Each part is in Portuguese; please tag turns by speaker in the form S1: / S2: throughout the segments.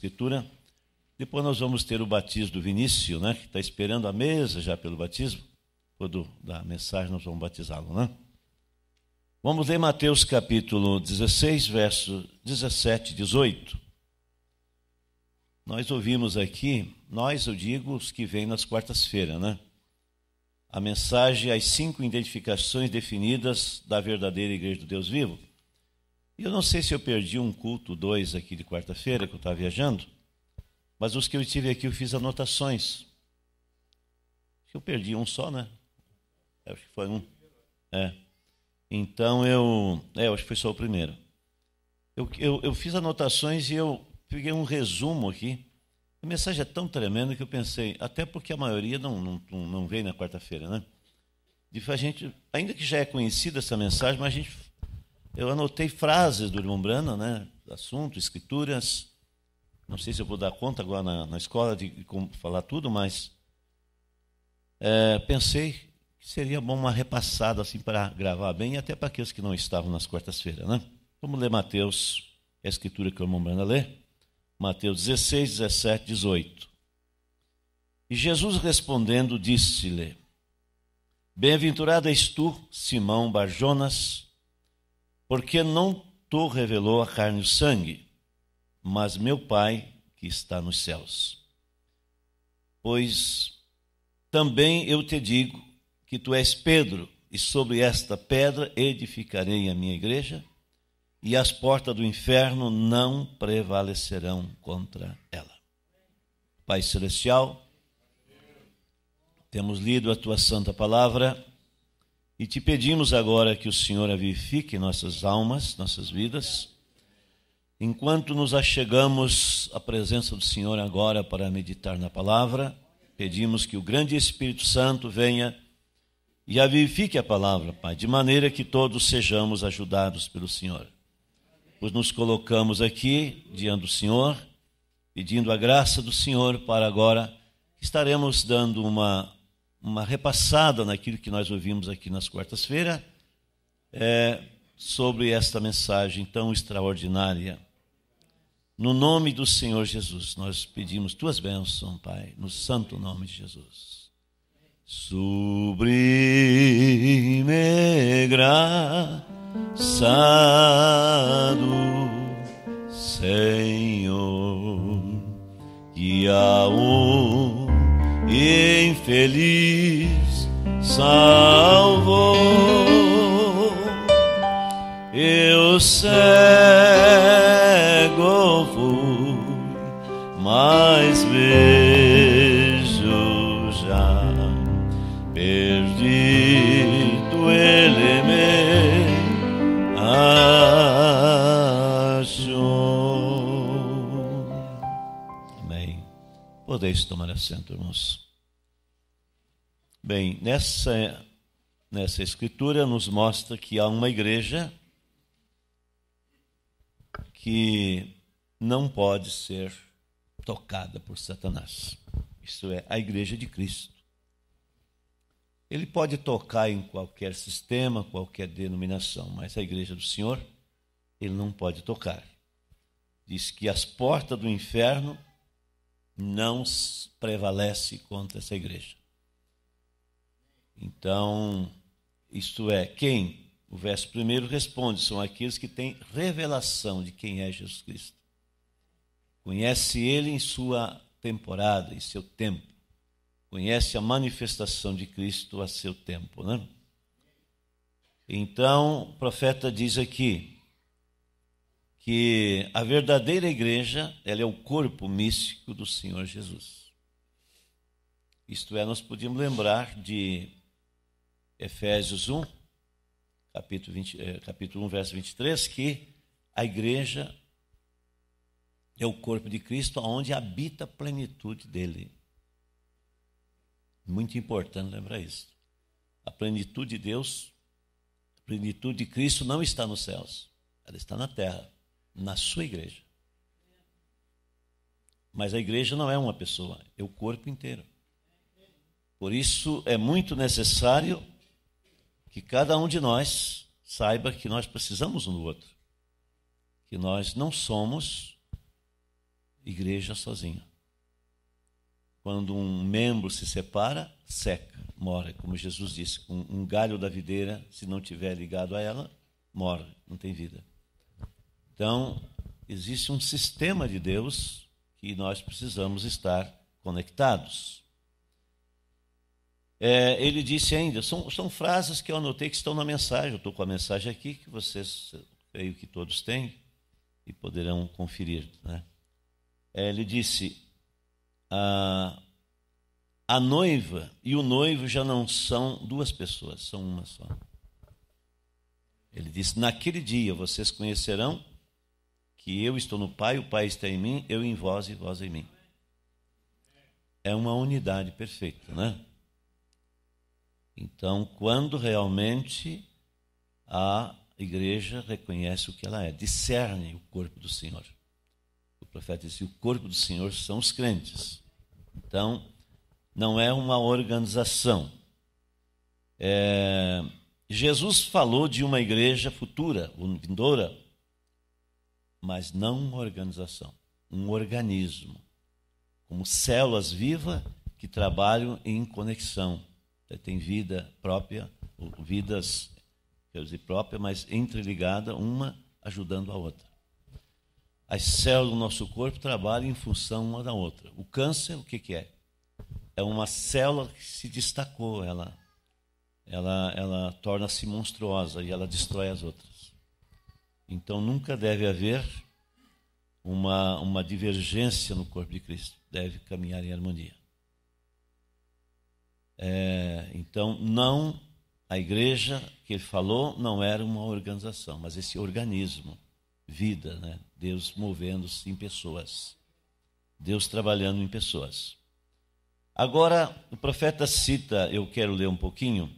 S1: Escritura. Depois nós vamos ter o batismo do Vinícius, né? Que está esperando a mesa já pelo batismo. Quando da mensagem nós vamos batizá-lo, né? Vamos ler Mateus capítulo 16, verso 17 e 18. Nós ouvimos aqui, nós eu digo os que vêm nas quartas-feiras, né? A mensagem, as cinco identificações definidas da verdadeira igreja do Deus vivo. Eu não sei se eu perdi um culto, dois aqui de quarta-feira, que eu estava viajando, mas os que eu tive aqui eu fiz anotações. Eu perdi um só, né? Eu é, acho que foi um. É. Então eu. É, eu acho que foi só o primeiro. Eu, eu, eu fiz anotações e eu peguei um resumo aqui. A mensagem é tão tremenda que eu pensei, até porque a maioria não, não, não vem na quarta-feira, né? De a gente, ainda que já é conhecida essa mensagem, mas a gente eu anotei frases do irmão Brana, né? Assunto, escrituras. Não sei se eu vou dar conta agora na, na escola de, de falar tudo, mas é, pensei que seria bom uma repassada assim para gravar bem, até para aqueles que não estavam nas quartas-feiras, né? Vamos ler Mateus, é a escritura que o irmão Brana lê. Mateus 16, 17, 18. E Jesus respondendo, disse-lhe: Bem-aventurado és tu, Simão Barjonas, porque não tu revelou a carne e o sangue, mas meu Pai que está nos céus. Pois também eu te digo que tu és Pedro, e sobre esta pedra edificarei a minha igreja, e as portas do inferno não prevalecerão contra ela. Pai Celestial, temos lido a tua santa palavra e te pedimos agora que o Senhor avivifique nossas almas, nossas vidas, enquanto nos achegamos à presença do Senhor agora para meditar na palavra. Pedimos que o grande Espírito Santo venha e avivifique a palavra, Pai, de maneira que todos sejamos ajudados pelo Senhor. Pois nos colocamos aqui diante do Senhor, pedindo a graça do Senhor para agora estaremos dando uma uma repassada naquilo que nós ouvimos aqui nas quartas-feiras é, sobre esta mensagem tão extraordinária. No nome do Senhor Jesus, nós pedimos tuas bênçãos, Pai, no santo nome de Jesus. Sublime graçado Senhor, e a um e infeliz salvou. Eu cego fui, mas vejo já perdido ele me achou. Amém. Podeis tomar assento, irmãos. Bem, nessa, nessa escritura nos mostra que há uma igreja que não pode ser tocada por Satanás. Isso é a igreja de Cristo. Ele pode tocar em qualquer sistema, qualquer denominação, mas a igreja do Senhor, ele não pode tocar. Diz que as portas do inferno não prevalecem contra essa igreja. Então, isto é, quem? O verso primeiro responde: são aqueles que têm revelação de quem é Jesus Cristo. Conhece ele em sua temporada, em seu tempo. Conhece a manifestação de Cristo a seu tempo, né? Então, o profeta diz aqui que a verdadeira igreja, ela é o corpo místico do Senhor Jesus. Isto é, nós podíamos lembrar de Efésios 1, capítulo, 20, eh, capítulo 1, verso 23, que a igreja é o corpo de Cristo onde habita a plenitude dele. Muito importante lembrar isso. A plenitude de Deus, a plenitude de Cristo não está nos céus, ela está na terra, na sua igreja. Mas a igreja não é uma pessoa, é o corpo inteiro. Por isso é muito necessário que cada um de nós saiba que nós precisamos um do outro, que nós não somos igreja sozinho. Quando um membro se separa, seca, morre, como Jesus disse, um, galho da videira, se não tiver ligado a ela, morre, não tem vida. Então, existe um sistema de Deus que nós precisamos estar conectados. É, ele disse ainda, são, são frases que eu anotei que estão na mensagem, eu estou com a mensagem aqui que vocês, creio que todos têm e poderão conferir. Né? É, ele disse, a, a noiva e o noivo já não são duas pessoas, são uma só. Ele disse, naquele dia vocês conhecerão que eu estou no Pai, o Pai está em mim, eu em vós e vós em mim. É uma unidade perfeita, né? Então, quando realmente a igreja reconhece o que ela é, discerne o corpo do Senhor. O profeta disse: o corpo do Senhor são os crentes. Então, não é uma organização. É... Jesus falou de uma igreja futura, vindoura, mas não uma organização, um organismo, como células vivas que trabalham em conexão eh, tem vida própria, vidas, quer dizer, própria, mas entreligada, uma ajudando a outra. As células do nosso corpo trabalham em função uma da outra. O câncer, o que, que é? É uma célula que se destacou, ela, ela, ela torna-se monstruosa e ela destrói as outras. Então nunca deve haver uma, uma divergência no corpo de Cristo, deve caminhar em harmonia. É, então, não a igreja que ele falou não era uma organização, mas esse organismo, vida, né? Deus movendo-se em pessoas, Deus trabalhando em pessoas. Agora, o profeta cita, eu quero ler um pouquinho,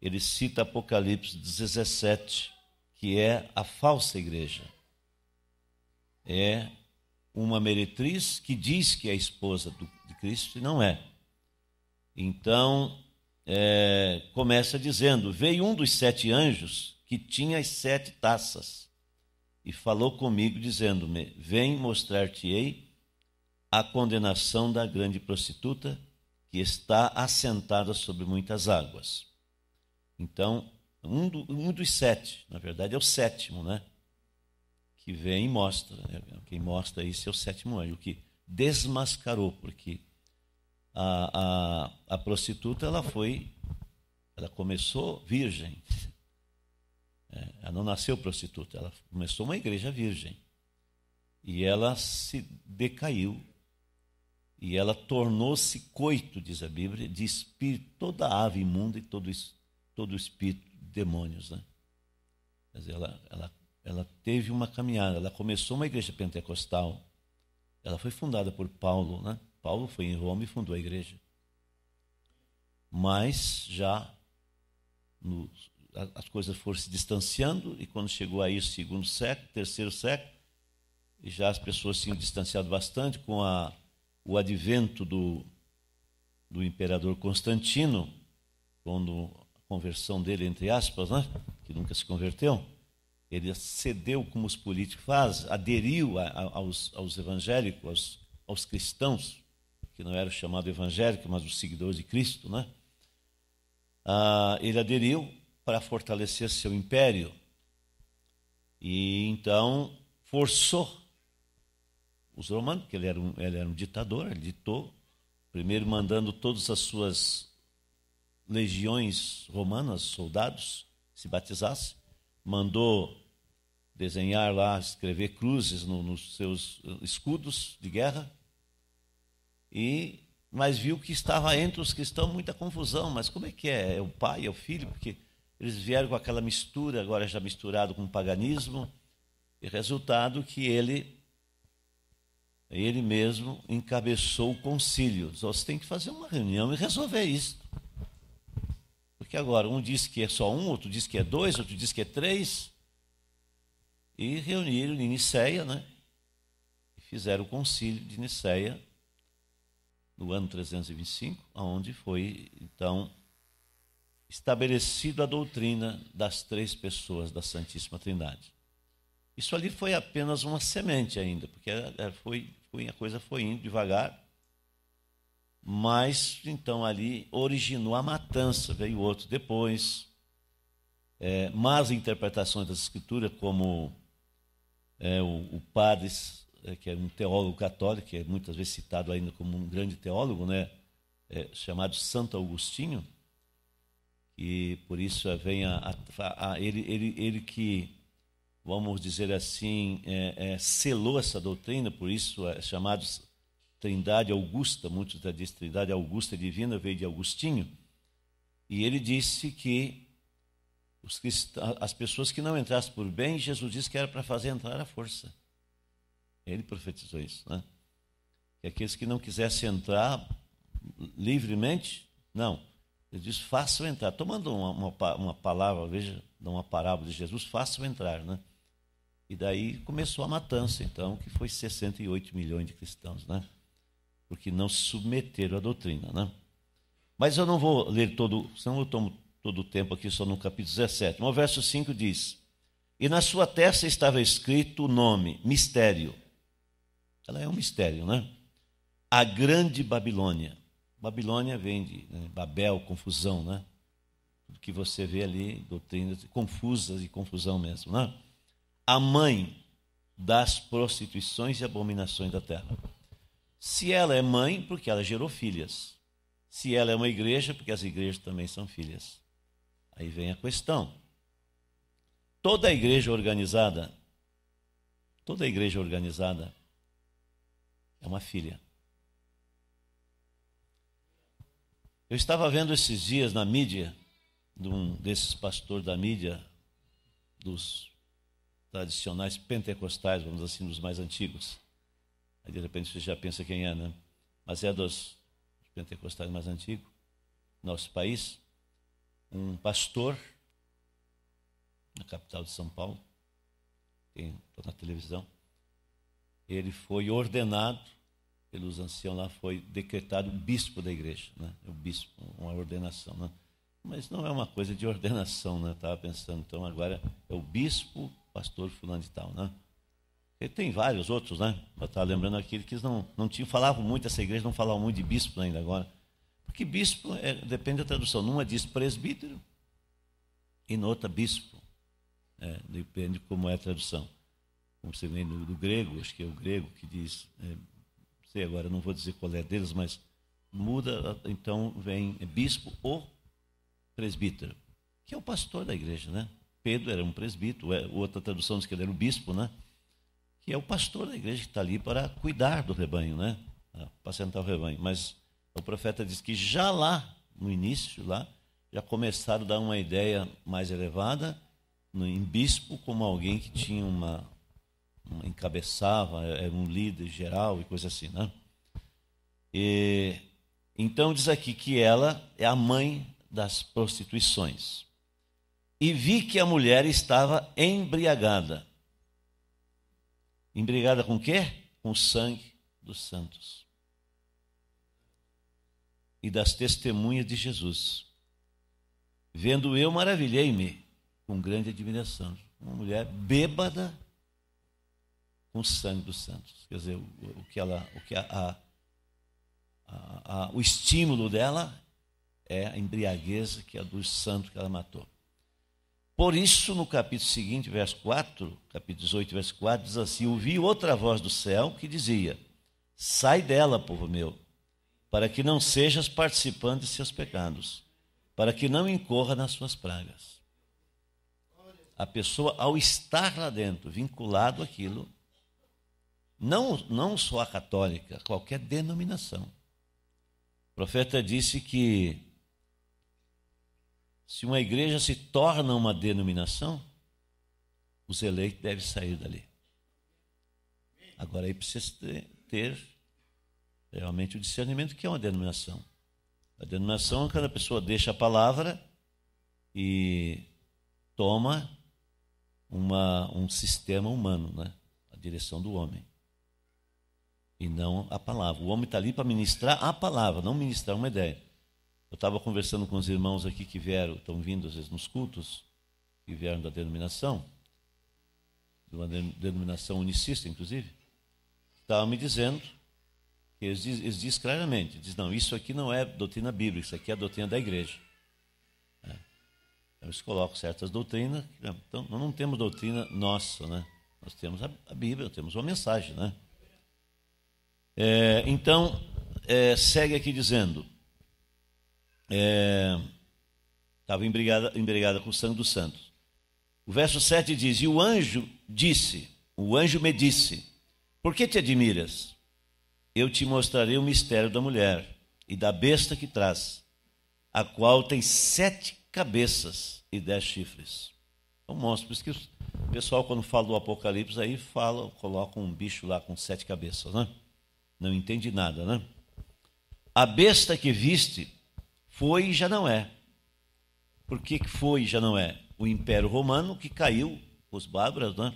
S1: ele cita Apocalipse 17, que é a falsa igreja. É uma meretriz que diz que é esposa do, de Cristo e não é então, é, começa dizendo: Veio um dos sete anjos que tinha as sete taças e falou comigo, dizendo-me: Vem mostrar-te-ei a condenação da grande prostituta que está assentada sobre muitas águas. Então, um, do, um dos sete, na verdade é o sétimo, né? Que vem e mostra. Né, quem mostra isso é o sétimo anjo, que desmascarou, porque a, a, a prostituta ela foi, ela começou virgem. É, ela não nasceu prostituta, ela começou uma igreja virgem. E ela se decaiu. E ela tornou-se coito, diz a Bíblia, de espírito, toda ave imunda e todo, todo espírito de demônios. Né? ela, ela, ela teve uma caminhada, ela começou uma igreja pentecostal. Ela foi fundada por Paulo, né? Paulo foi em Roma e fundou a igreja. Mas já no, as coisas foram se distanciando, e quando chegou aí o segundo século, terceiro século, já as pessoas se tinham distanciado bastante com a, o advento do, do imperador Constantino, quando a conversão dele, entre aspas, né, que nunca se converteu, ele cedeu, como os políticos fazem, aderiu a, a, aos, aos evangélicos, aos, aos cristãos, que não era o chamado evangélico, mas os seguidores de Cristo, né? Ah, ele aderiu para fortalecer seu império e então forçou os romanos, porque ele era um, ele era um ditador, ele ditou, primeiro mandando todas as suas legiões romanas, soldados, se batizassem, mandou desenhar lá, escrever cruzes no, nos seus eh, escudos de guerra e mas viu que estava entre os cristãos muita confusão. Mas como é que é? É o pai, é o filho? Porque eles vieram com aquela mistura, agora já misturado com o paganismo, e resultado que ele, ele mesmo encabeçou o concílio. Você tem que fazer uma reunião e resolver isso. Porque agora um diz que é só um, outro diz que é dois, outro diz que é três. E reuniram em Niceia, né? fizeram o concílio de Niceia no ano 325, onde foi então estabelecida a doutrina das três pessoas da Santíssima Trindade. Isso ali foi apenas uma semente ainda, porque foi, foi, a coisa foi indo devagar, mas então ali originou a matança, veio outro depois. É, más interpretações das escrituras, como é, o, o padre eh, que é um teólogo católico, que é muitas vezes citado ainda como um grande teólogo, né? É, chamado Santo Agostinho, e por isso vem a, a, a ele, ele, ele que, vamos dizer assim, é, é, selou essa doutrina, por isso é chamado Trindade Augusta, muitos já dizem Trindade Augusta Divina, veio de Agostinho, e ele disse que os, as pessoas que não entrassem por bem, Jesus disse que era para fazer entrar à força. Ele profetizou isso, né? Que aqueles que não quisessem entrar livremente, não. Ele diz, façam entrar. Tomando uma, uma, uma palavra, veja, uma parábola de Jesus, façam entrar, né? E daí começou a matança, então, que foi 68 milhões de cristãos, né? Porque não se submeteram à doutrina, né? Mas eu não vou ler todo, senão eu tomo todo o tempo aqui só no capítulo 17. O verso 5 diz: E na sua testa estava escrito o nome, mistério, ela é um mistério, né? A grande Babilônia. Babilônia vem de né? Babel, confusão, né? O que você vê ali, doutrinas confusas e confusão mesmo, né? A mãe das prostituições e abominações da terra. Se ela é mãe, porque ela gerou filhas. Se ela é uma igreja, porque as igrejas também são filhas. Aí vem a questão. Toda a igreja organizada, toda a igreja organizada é uma filha. Eu estava vendo esses dias na mídia, de um desses pastores da mídia, dos tradicionais pentecostais, vamos assim, dos mais antigos. Aí de repente você já pensa quem é, né? Mas é dos pentecostais mais antigos, nosso país. Um pastor, na capital de São Paulo, tem na televisão, ele foi ordenado pelos anciãos lá, foi decretado bispo da igreja, né? O bispo, uma ordenação, né? Mas não é uma coisa de ordenação, né? Estava pensando, então agora é o bispo, pastor fulano de tal, né? E tem vários outros, né? Eu estava lembrando aqui que eles não, não tinham, falavam muito, essa igreja não falava muito de bispo ainda agora. Porque bispo, é, depende da tradução, numa diz presbítero e outra bispo. É, depende como é a tradução consanguíneo do grego, acho que é o grego que diz, é, sei agora, não vou dizer qual é deles, mas muda, então vem é bispo ou presbítero, que é o pastor da igreja, né? Pedro era um presbítero, é, outra tradução diz que ele era o bispo, né? Que é o pastor da igreja que está ali para cuidar do rebanho, né? Apacentar o rebanho. Mas o profeta diz que já lá, no início, lá, já começaram a dar uma ideia mais elevada no, em bispo como alguém que tinha uma, encabeçava, era é, é um líder geral e coisa assim, né? E, então diz aqui que ela é a mãe das prostituições. E vi que a mulher estava embriagada. Embriagada com o quê? Com o sangue dos santos e das testemunhas de Jesus. Vendo eu, maravilhei-me com grande admiração. Uma mulher bêbada com o sangue dos santos. Quer dizer, o, o que ela, o que a, a, a, o estímulo dela é a embriaguez que é dos santos que ela matou. Por isso, no capítulo seguinte, verso 4, capítulo 18, verso 4, diz assim: Ouvi outra voz do céu que dizia: Sai dela, povo meu, para que não sejas participante de seus pecados, para que não incorra nas suas pragas. A pessoa, ao estar lá dentro, vinculado àquilo, não, não só a católica, qualquer denominação. O profeta disse que se uma igreja se torna uma denominação, os eleitos devem sair dali. Agora aí precisa ter, ter realmente o discernimento que é uma denominação. A denominação é quando a pessoa deixa a palavra e toma uma, um sistema humano, né? a direção do homem e não a palavra. O homem está ali para ministrar a palavra, não ministrar uma ideia. Eu estava conversando com os irmãos aqui que vieram, estão vindo às vezes nos cultos, que vieram da denominação, de uma denominação unicista, inclusive, estavam me dizendo, que eles dizem eles diz claramente, diz não, isso aqui não é doutrina bíblica, isso aqui é a doutrina da igreja. É. Então, eles colocam certas doutrinas, então nós não temos doutrina nossa, né? Nós temos a, a Bíblia, temos uma mensagem, né? É, então, é, segue aqui dizendo. Estava é, embrigada, embrigada com o sangue dos santos. O verso 7 diz: E o anjo disse, o anjo me disse, por que te admiras? Eu te mostrarei o mistério da mulher e da besta que traz, a qual tem sete cabeças e dez chifres. É um para Por isso que o pessoal, quando fala do Apocalipse, aí fala, coloca um bicho lá com sete cabeças, né? Não entende nada, né? A besta que viste foi e já não é. Por que, foi e já não é? O Império Romano que caiu, os bárbaros, né?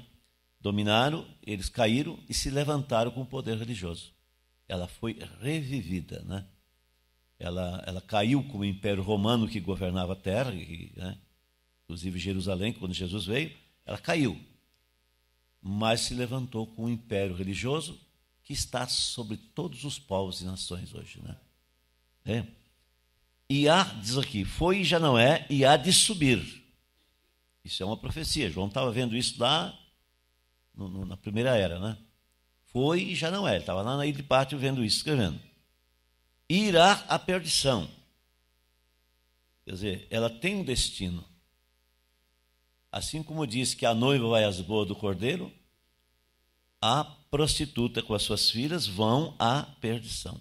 S1: Dominaram, eles caíram e se levantaram com o poder religioso. Ela foi revivida, né? Ela, ela caiu com o Império Romano que governava a terra, que, né? inclusive Jerusalém, quando Jesus veio, ela caiu. Mas se levantou com o império religioso que está sobre todos os povos e nações hoje, né? É. E há, diz aqui, foi e já não é, e há de subir. Isso é uma profecia. João estava vendo isso lá no, no, na primeira era, né? Foi e já não é. Ele estava lá na ilha de pátio vendo isso, escrevendo. Irá à perdição. Quer dizer, ela tem um destino. Assim como diz que a noiva vai às boas do cordeiro, a prostituta com as suas filhas vão à perdição.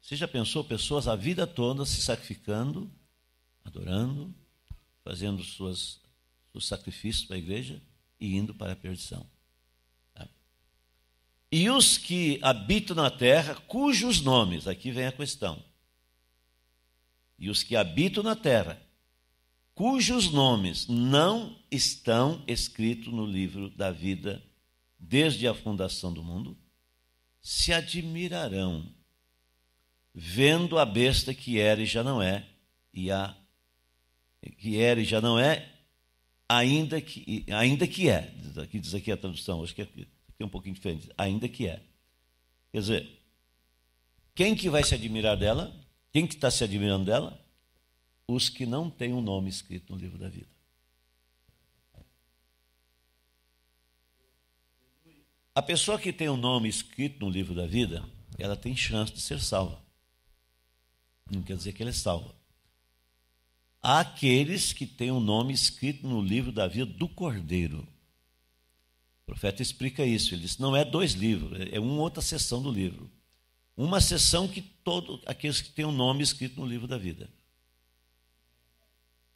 S1: Você já pensou pessoas a vida toda se sacrificando, adorando, fazendo suas, seus sacrifícios para a igreja e indo para a perdição? Tá. E os que habitam na terra, cujos nomes, aqui vem a questão. E os que habitam na terra, cujos nomes não estão escritos no livro da vida desde a fundação do mundo, se admirarão, vendo a besta que era e já não é, e a que era e já não é, ainda que, ainda que é. Aqui diz aqui a tradução, acho que aqui é, é um pouquinho diferente, ainda que é. Quer dizer, quem que vai se admirar dela? Quem que está se admirando dela? Os que não têm o um nome escrito no livro da vida. A pessoa que tem o um nome escrito no livro da vida, ela tem chance de ser salva. Não quer dizer que ela é salva. Há aqueles que têm o um nome escrito no livro da vida do Cordeiro. O profeta explica isso. Ele diz: não é dois livros, é uma outra sessão do livro. Uma sessão que todos aqueles que têm o um nome escrito no livro da vida.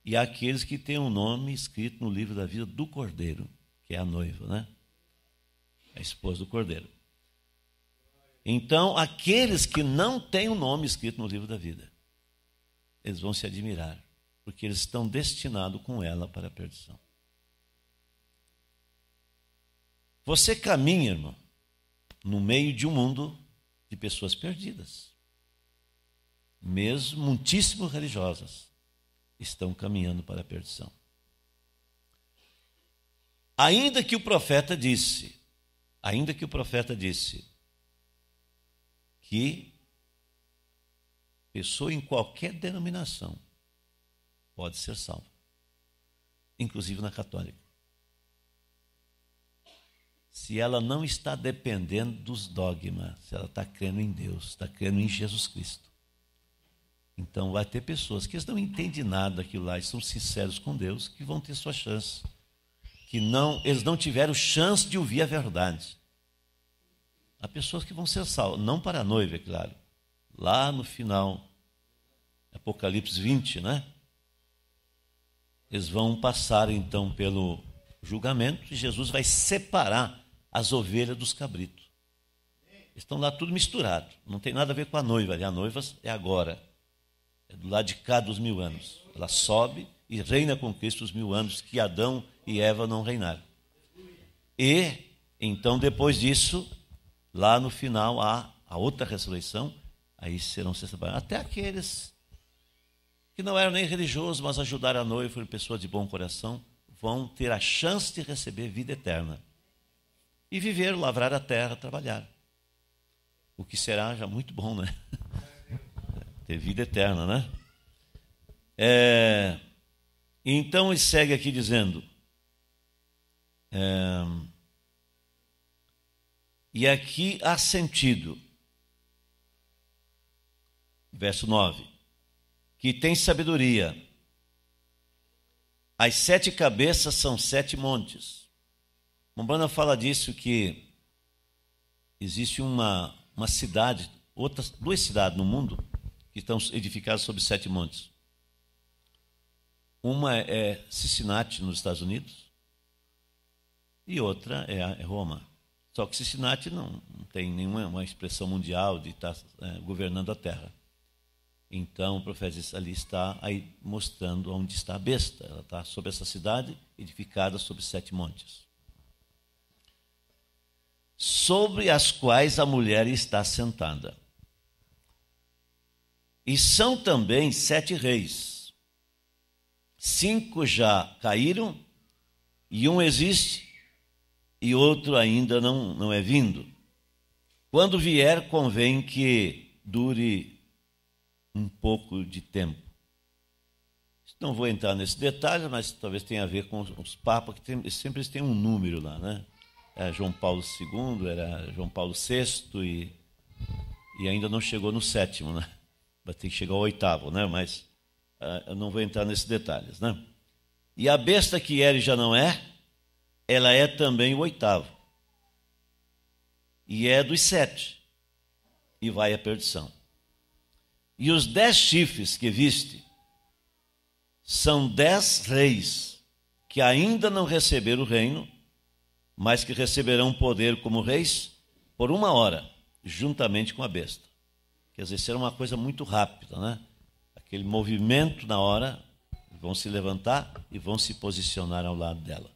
S1: E há aqueles que têm o um nome escrito no livro da vida do Cordeiro, que é a noiva, né? a esposa do cordeiro. Então, aqueles que não têm o nome escrito no livro da vida, eles vão se admirar, porque eles estão destinados com ela para a perdição. Você caminha, irmão, no meio de um mundo de pessoas perdidas, mesmo muitíssimo religiosas, estão caminhando para a perdição. Ainda que o profeta disse: Ainda que o profeta disse que pessoa em qualquer denominação pode ser salva, inclusive na católica. Se ela não está dependendo dos dogmas, se ela está crendo em Deus, está crendo em Jesus Cristo. Então vai ter pessoas que não entendem nada daquilo lá e são sinceros com Deus que vão ter sua chance que não, eles não tiveram chance de ouvir a verdade. Há pessoas que vão ser salvas, não para a noiva, é claro. Lá no final, Apocalipse 20, né? Eles vão passar então pelo julgamento e Jesus vai separar as ovelhas dos cabritos. Estão lá tudo misturado, não tem nada a ver com a noiva. a noiva é agora, é do lado de cá dos mil anos. Ela sobe e reina com Cristo os mil anos que Adão e Eva não reinaram. E então depois disso, lá no final há a outra ressurreição, aí serão se separados até aqueles que não eram nem religiosos, mas ajudaram a noiva, foram pessoas de bom coração, vão ter a chance de receber vida eterna. E viver, lavrar a terra, trabalhar. O que será já muito bom, né? ter vida eterna, né? É, então ele segue aqui dizendo: é... E aqui há sentido. Verso 9. Que tem sabedoria. As sete cabeças são sete montes. Umbanda fala disso que existe uma, uma cidade, outras duas cidades no mundo que estão edificadas sobre sete montes. Uma é Cincinnati, nos Estados Unidos, e outra é, é, Roma. Só que Cincinnati não, tem nenhuma expressão mundial de estar tá, é, governando a Terra. Então o profeta ali está aí mostrando onde está a besta. Ela está sobre essa cidade, edificada sobre sete montes. Sobre as quais a mulher está sentada. E são também sete reis. Cinco já caíram e um existe e outro ainda não, não é vindo. Quando vier, convém que dure um pouco de tempo. Não vou entrar nesse detalhe, mas talvez tenha a ver com os papas, que tem, sempre tem um número lá, né? É era João Paulo II, era João Paulo VI e, e ainda não chegou no sétimo, né? Vai ter que chegar ao oitavo, né? Mas uh, eu não vou entrar nesses detalhes, né? E a besta que era e já não é, ela é também o oitavo. E é dos sete. E vai à perdição. E os dez chifres que viste são dez reis que ainda não receberam o reino, mas que receberão poder como reis por uma hora, juntamente com a besta. Quer dizer, será uma coisa muito rápida, né? Aquele movimento na hora, vão se levantar e vão se posicionar ao lado dela.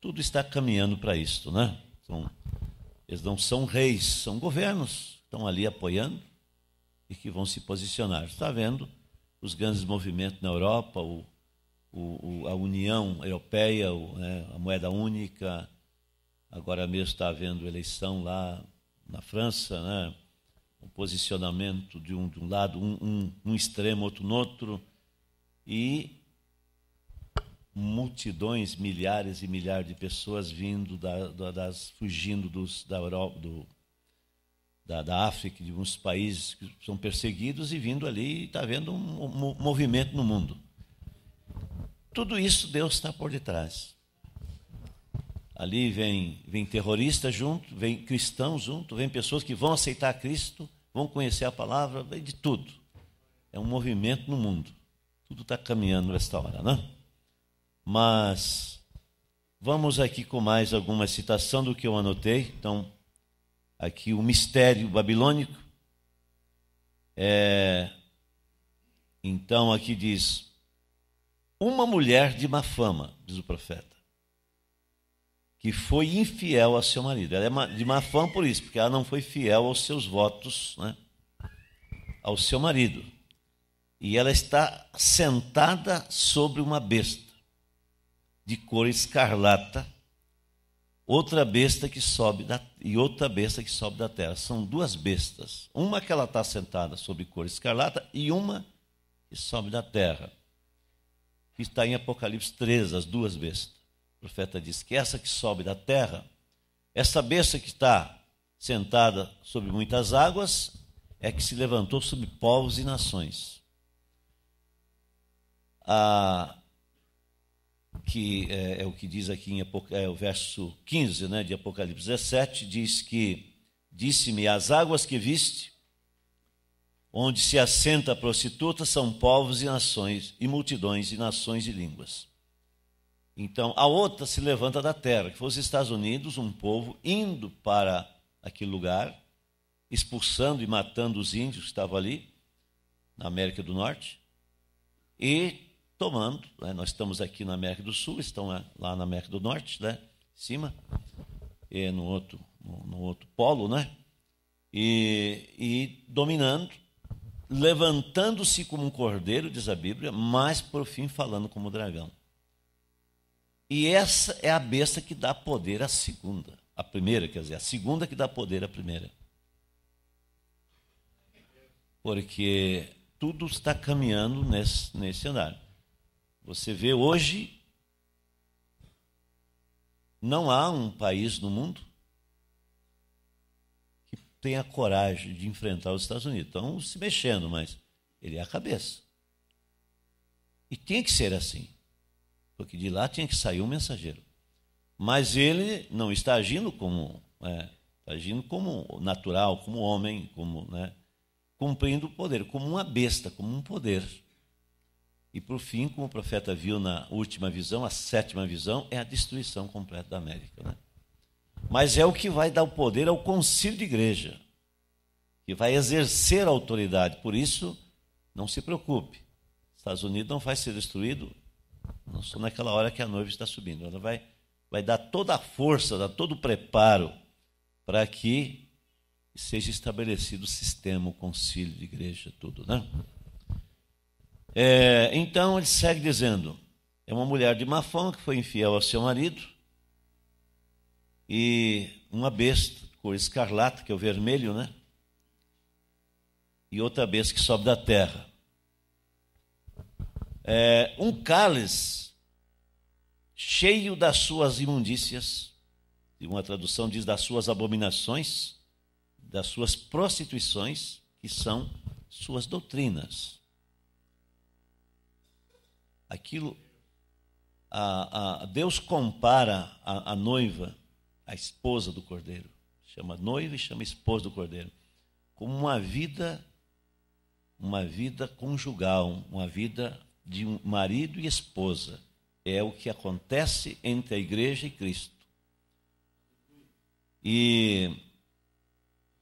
S1: Tudo está caminhando para isto, né? Então, eles não são reis, são governos, que estão ali apoiando e que vão se posicionar. Está vendo os grandes movimentos na Europa, o, o, a União Europeia, o, né, a moeda única, agora mesmo está havendo eleição lá na França, né? o posicionamento de um, de um lado, um, um, um extremo, outro no outro, e multidões, milhares e milhares de pessoas vindo da, da, das, fugindo dos, da Europa, do, da, da, África, de uns países que são perseguidos e vindo ali e está vendo um, um, movimento no mundo. Tudo isso Deus está por detrás. Ali vem, vem terrorista junto, vem cristão junto, vem pessoas que vão aceitar Cristo, vão conhecer a palavra, vem de tudo. É um movimento no mundo. Tudo está caminhando nesta hora, não? Né? Mas vamos aqui com mais alguma citação do que eu anotei. Então, aqui o mistério babilônico. É... Então, aqui diz: Uma mulher de má fama, diz o profeta, que foi infiel a seu marido. Ela é de má fama por isso, porque ela não foi fiel aos seus votos, né? ao seu marido. E ela está sentada sobre uma besta de cor escarlata, outra besta que sobe da, e outra besta que sobe da terra. São duas bestas. Uma que ela está sentada sobre cor escarlata e uma que sobe da terra. Que está em Apocalipse 13, as duas bestas. O profeta diz que essa que sobe da terra, essa besta que está sentada sobre muitas águas, é que se levantou sobre povos e nações. A que é, é, o que diz aqui em Apoc... é, o verso 15 né, de Apocalipse 17, diz que disse-me, as águas que viste, onde se assenta a prostituta, são povos e nações, e multidões, e nações e línguas. Então, a outra se levanta da terra, que foi os Estados Unidos, um povo indo para aquele lugar, expulsando e matando os índios que estavam ali, na América do Norte, e tomando. Né? Nós estamos aqui na América do Sul, estão né, lá na América do Norte, né? Em cima, e no outro, no, outro polo, né? E, e dominando, levantando-se como um cordeiro, diz a Bíblia, mas por fim falando como dragão. E essa é a besta que dá poder à segunda, a primeira, quer dizer, a segunda que dá poder à primeira. Porque tudo está caminhando nesse, nesse cenário. Você vê hoje, não há um país no mundo que tenha coragem de enfrentar os Estados Unidos. Estão se mexendo, mas ele é a cabeça. E tinha que ser assim, porque de lá tinha que sair um mensageiro. Mas ele não está agindo como, é, está agindo como natural, como homem, como, né, cumprindo o poder, como uma besta, como um poder. E por fim, como o profeta viu na última visão, a sétima visão, é a destruição completa da América. Né? Mas é o que vai dar o poder ao concílio de igreja, que vai exercer a autoridade. Por isso, não se preocupe. Estados Unidos não vai ser destruído, não só naquela hora que a noiva está subindo. Ela vai, vai dar toda a força, dar todo o preparo para que seja estabelecido o sistema, o concílio de igreja, tudo, né? É, então ele segue dizendo: é uma mulher de má fama que foi infiel ao seu marido e uma besta cor escarlata, que é o vermelho, né? E outra besta que sobe da terra. É, um cálice cheio das suas imundícias, e uma tradução diz das suas abominações, das suas prostituições, que são suas doutrinas. Aquilo, a, a, Deus compara a, a noiva, a esposa do cordeiro, chama noiva e chama esposa do cordeiro, como uma vida, uma vida conjugal, uma vida de marido e esposa. É o que acontece entre a igreja e Cristo. E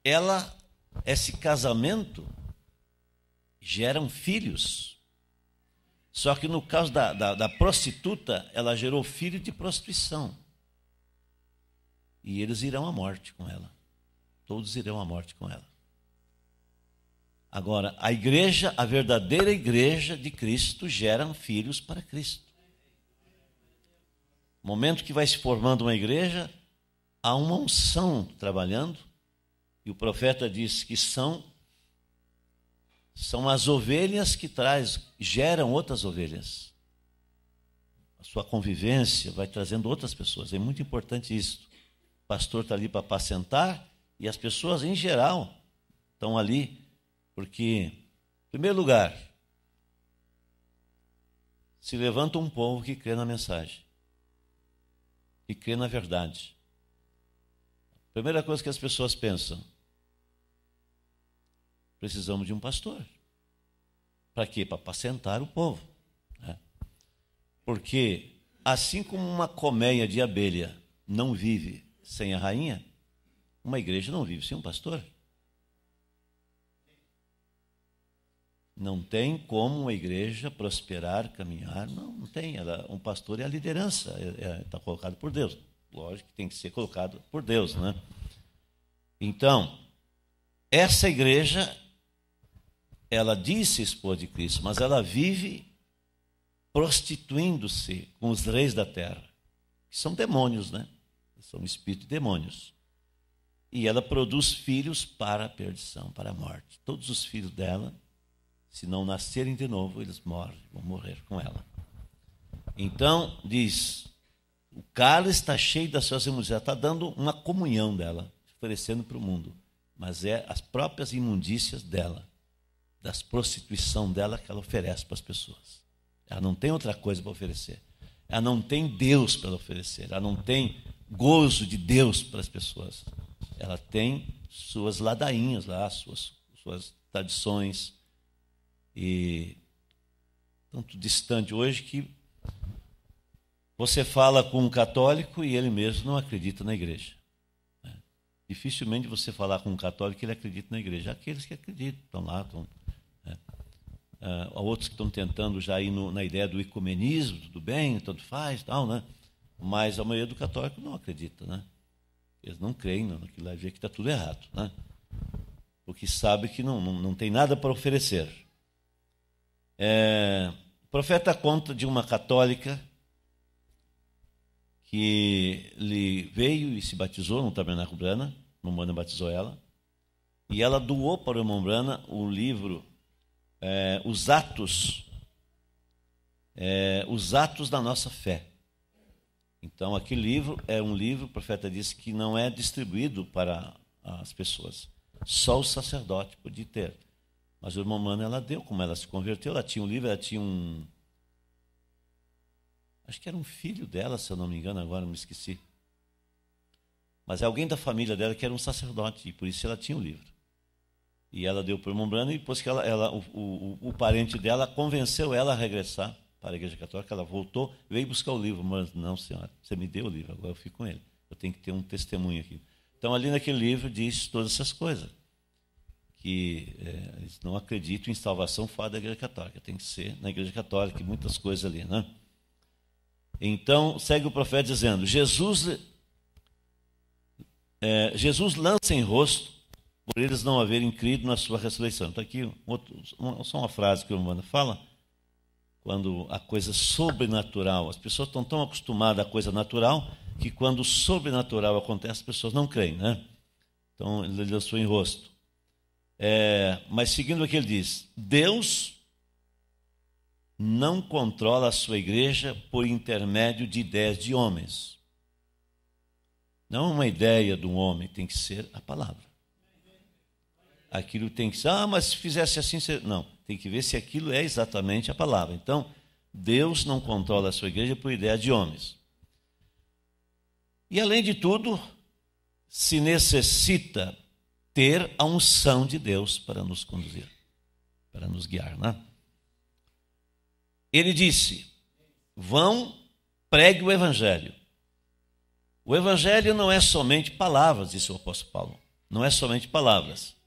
S1: ela, esse casamento, geram filhos. Só que no caso da, da, da prostituta, ela gerou filho de prostituição. E eles irão à morte com ela. Todos irão à morte com ela. Agora, a igreja, a verdadeira igreja de Cristo, geram filhos para Cristo. No momento que vai se formando uma igreja, há uma unção trabalhando, e o profeta diz que são são as ovelhas que traz, geram outras ovelhas. A sua convivência vai trazendo outras pessoas. É muito importante isso. O pastor está ali para apacentar e as pessoas em geral estão ali porque, em primeiro lugar, se levanta um povo que crê na mensagem, que crê na verdade. A primeira coisa que as pessoas pensam, Precisamos de um pastor. Para quê? Para apacentar o povo. Né? Porque assim como uma colmeia de abelha não vive sem a rainha, uma igreja não vive sem um pastor. Não tem como uma igreja prosperar, caminhar, não, não tem. Ela, um pastor é a liderança, está é, é, tá colocado por Deus. Lógico que tem que ser colocado por Deus, né? Então, essa igreja ela disse, se expor de Cristo, mas ela vive prostituindo-se com os reis da terra, que são demônios, né? São espíritos de demônios. E ela produz filhos para a perdição, para a morte. Todos os filhos dela, se não nascerem de novo, eles morrem, vão morrer com ela. Então, diz: o cálice está cheio das suas imundícias, está dando uma comunhão dela, oferecendo para o mundo, mas é as próprias imundícias dela das prostituição dela que ela oferece para as pessoas. Ela não tem outra coisa para oferecer. Ela não tem Deus para oferecer. Ela não tem gozo de Deus para as pessoas. Ela tem suas ladainhas lá, suas, suas tradições. E tanto distante hoje que você fala com um católico e ele mesmo não acredita na igreja. Né? Dificilmente você falar com um católico que ele acredita na igreja. Aqueles que acreditam estão lá, estão é. É, há outros que estão tentando já ir no, na ideia do ecumenismo, tudo bem, tanto faz, tal, né? Mas a maioria do católico não acredita, né? Eles não creem não, naquilo ali, que está tudo errado, né? Porque sabe que não, não, não tem nada para oferecer. É, o profeta conta de uma católica que lhe veio e se batizou no Tabernáculo Brana, Mamãe batizou ela, e ela doou para o irmão Brana o livro é, os atos, é, os atos da nossa fé. Então, aquele livro é um livro, o profeta disse, que não é distribuído para as pessoas. Só o sacerdote podia ter. Mas o irmão mano ela deu, como ela se converteu, ela tinha um livro, ela tinha um. Acho que era um filho dela, se eu não me engano, agora me esqueci. Mas é alguém da família dela que era um sacerdote, e por isso ela tinha o um livro. E ela deu para o irmão e depois que ela, ela o, o, o, parente dela convenceu ela a regressar para a Igreja Católica, ela voltou, veio buscar o livro, mas não, senhora, você me deu o livro, agora eu fico com ele. Eu tenho que ter um testemunho aqui. Então, ali naquele livro diz todas essas coisas. Que é, eles não acreditam em salvação fora da Igreja Católica. Tem que ser na Igreja Católica, muitas coisas ali, né? Então, segue o profeta dizendo: Jesus, é, Jesus lança em rosto por eles não haverem crido na sua ressurreição. Está aqui outro, uma, só uma frase que o Umbanda fala, quando a coisa sobrenatural, as pessoas estão tão acostumadas à coisa natural, que quando o sobrenatural acontece, as pessoas não creem, né? Então, ele lançou em rosto. É, mas seguindo o que ele diz, Deus não controla a sua igreja por intermédio de ideias de homens. Não é uma ideia de um homem, tem que ser a palavra aquilo tem que ser, ah, mas se fizesse assim, você... não, tem que ver se aquilo é exatamente a palavra. Então, Deus não controla a sua igreja por ideia de homens. E além de tudo, se necessita ter a unção de Deus para nos conduzir, para nos guiar, né? Ele disse: "Vão, pregue o evangelho". O evangelho não é somente palavras, disse o apóstolo Paulo. Não é somente palavras.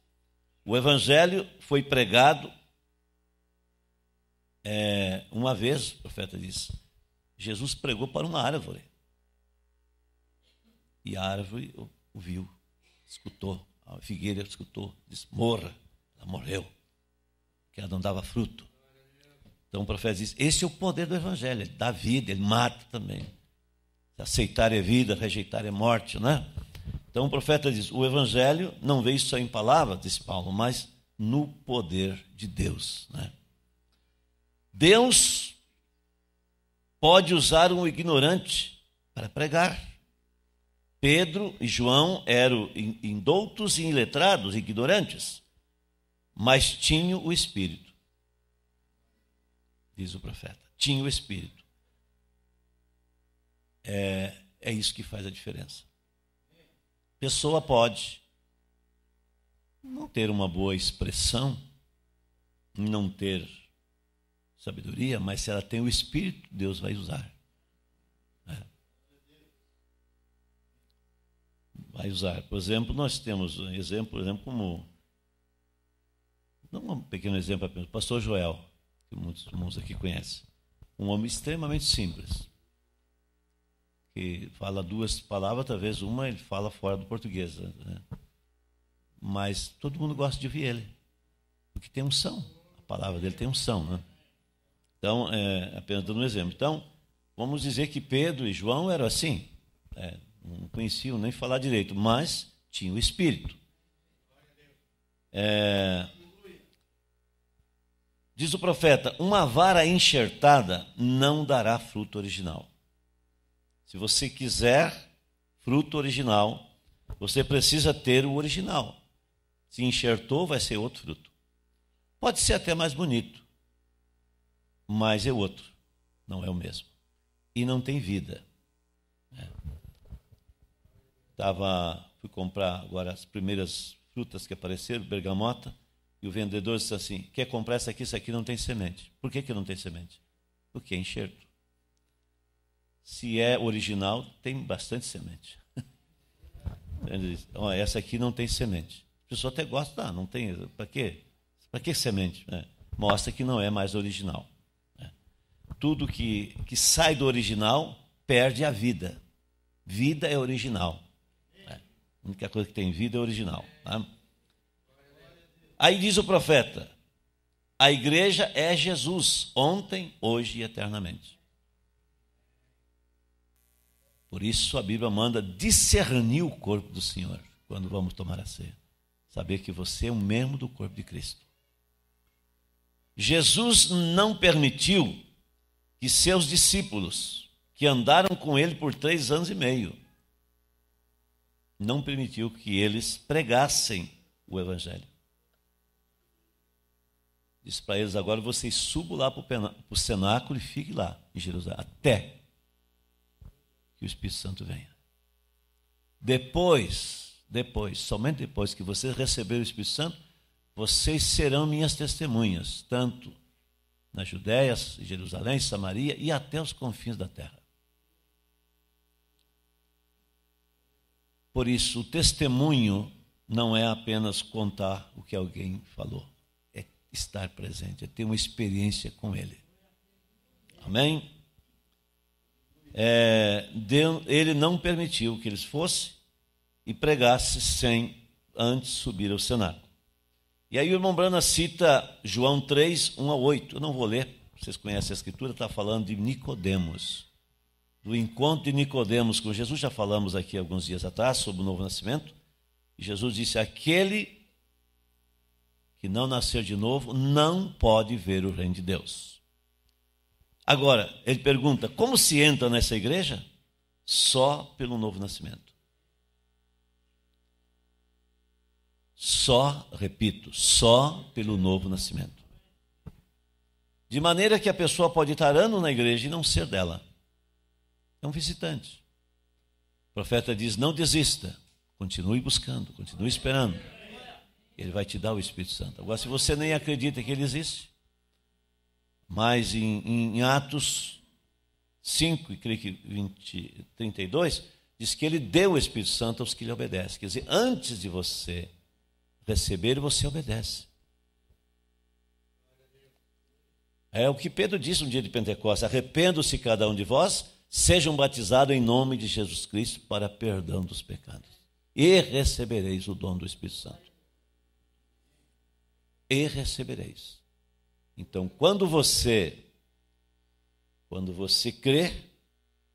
S1: O evangelho foi pregado é, uma vez, o profeta disse. Jesus pregou para uma árvore. E a árvore ouviu, escutou. A figueira escutou, disse: Morra. Ela morreu, que ela não dava fruto. Então o profeta diz: Esse é o poder do evangelho, ele é dá vida, ele mata também. Aceitar é vida, rejeitar é morte, né? Então o profeta diz: o evangelho não veio só em palavras, diz Paulo, mas no poder de Deus. Né? Deus pode usar um ignorante para pregar. Pedro e João eram indoutos e iletrados, ignorantes, mas tinham o Espírito, diz o profeta. Tinha o Espírito. É, é isso que faz a diferença pessoa pode não ter uma boa expressão, não ter sabedoria, mas se ela tem o Espírito, Deus vai usar. É. Vai usar. Por exemplo, nós temos um exemplo, por exemplo, como. Não um pequeno exemplo apenas, o pastor Joel, que muitos irmãos aqui conhecem. Um homem extremamente simples que fala duas palavras, talvez uma ele fala fora do português. Né? Mas todo mundo gosta de ouvir ele, porque tem um são. A palavra dele tem unção. Né? Então, é, apenas dando um exemplo. Então, vamos dizer que Pedro e João eram assim. É, não conheciam nem falar direito, mas tinham o Espírito. É, diz o profeta: uma vara enxertada não dará fruto original. Se você quiser fruto original, você precisa ter o original. Se enxertou, vai ser outro fruto. Pode ser até mais bonito, mas é outro, não é o mesmo. E não tem vida. Né? Tava, fui comprar agora as primeiras frutas que apareceram, bergamota, e o vendedor disse assim: quer comprar essa aqui? Isso aqui não tem semente. Por que, que não tem semente? Porque é enxerto se é original, tem bastante semente. essa aqui não tem semente. A pessoa até gosta, ah, não tem, para quê? Para que semente? É. Mostra que não é mais original. É. Tudo que, que sai do original perde a vida. Vida é original. É. A única coisa que tem vida é original. Tá? Aí diz o profeta: a igreja é Jesus, ontem, hoje e eternamente. Por isso a Bíblia manda discernir o corpo do Senhor quando vamos tomar a ceia. Saber que você é um membro do corpo de Cristo. Jesus não permitiu que seus discípulos, que andaram com ele por três anos e meio, não permitiu que eles pregassem o Evangelho. Disse para eles: agora vocês subam lá para o cenáculo e fiquem lá em Jerusalém, até que o Espírito Santo venha. Depois, depois, somente depois que vocês receberem o Espírito Santo, vocês serão minhas testemunhas, tanto na Judéia, Jerusalém, Samaria e até os confins da terra. Por isso, o testemunho não é apenas contar o que alguém falou, é estar presente, é ter uma experiência com ele. Amém? é, Deus, ele não permitiu que eles fossem e pregasse sem antes subir ao Senado. E aí o irmão Brana cita João 3, 1 a 8. Eu não vou ler, vocês conhecem a escritura, está falando de Nicodemos. Do encontro de Nicodemos com Jesus, já falamos aqui alguns dias atrás sobre o novo nascimento. Jesus disse: aquele que não nascer de novo não pode ver o reino de Deus. Agora, ele pergunta: como se entra nessa igreja? Só pelo novo nascimento. Só, repito, só pelo novo nascimento. De maneira que a pessoa pode estar ano na igreja e não ser dela. É um visitante. O profeta diz: não desista, continue buscando, continue esperando. Ele vai te dar o Espírito Santo. Agora, se você nem acredita que ele existe, mas em, em Atos 5, creio que 20, 32, diz que ele deu o Espírito Santo aos que lhe obedecem. Quer dizer, antes de você receber, você obedece. É o que Pedro disse no dia de Pentecostes: arrependo-se cada um de vós, sejam batizados em nome de Jesus Cristo para perdão dos pecados. E recebereis o dom do Espírito Santo. E recebereis. Então, quando você quando você crê,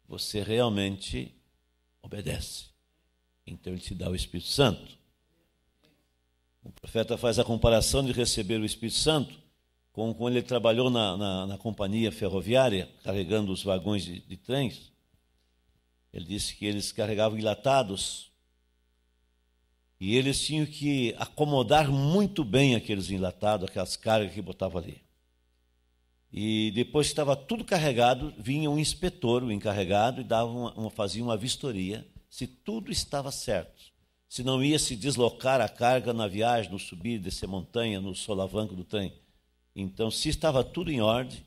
S1: você realmente obedece. Então ele te dá o Espírito Santo. O profeta faz a comparação de receber o Espírito Santo com quando ele trabalhou na, na, na, companhia ferroviária, carregando os vagões de, de trens. Ele disse que eles carregavam enlatados e eles tinham que acomodar muito bem aqueles enlatados, aquelas cargas que botavam ali. E depois que estava tudo carregado, vinha um inspetor, o encarregado, e dava uma, uma, fazia uma vistoria se tudo estava certo. Se não ia se deslocar a carga na viagem, no subir, descer montanha, no solavanco do trem. Então, se estava tudo em ordem,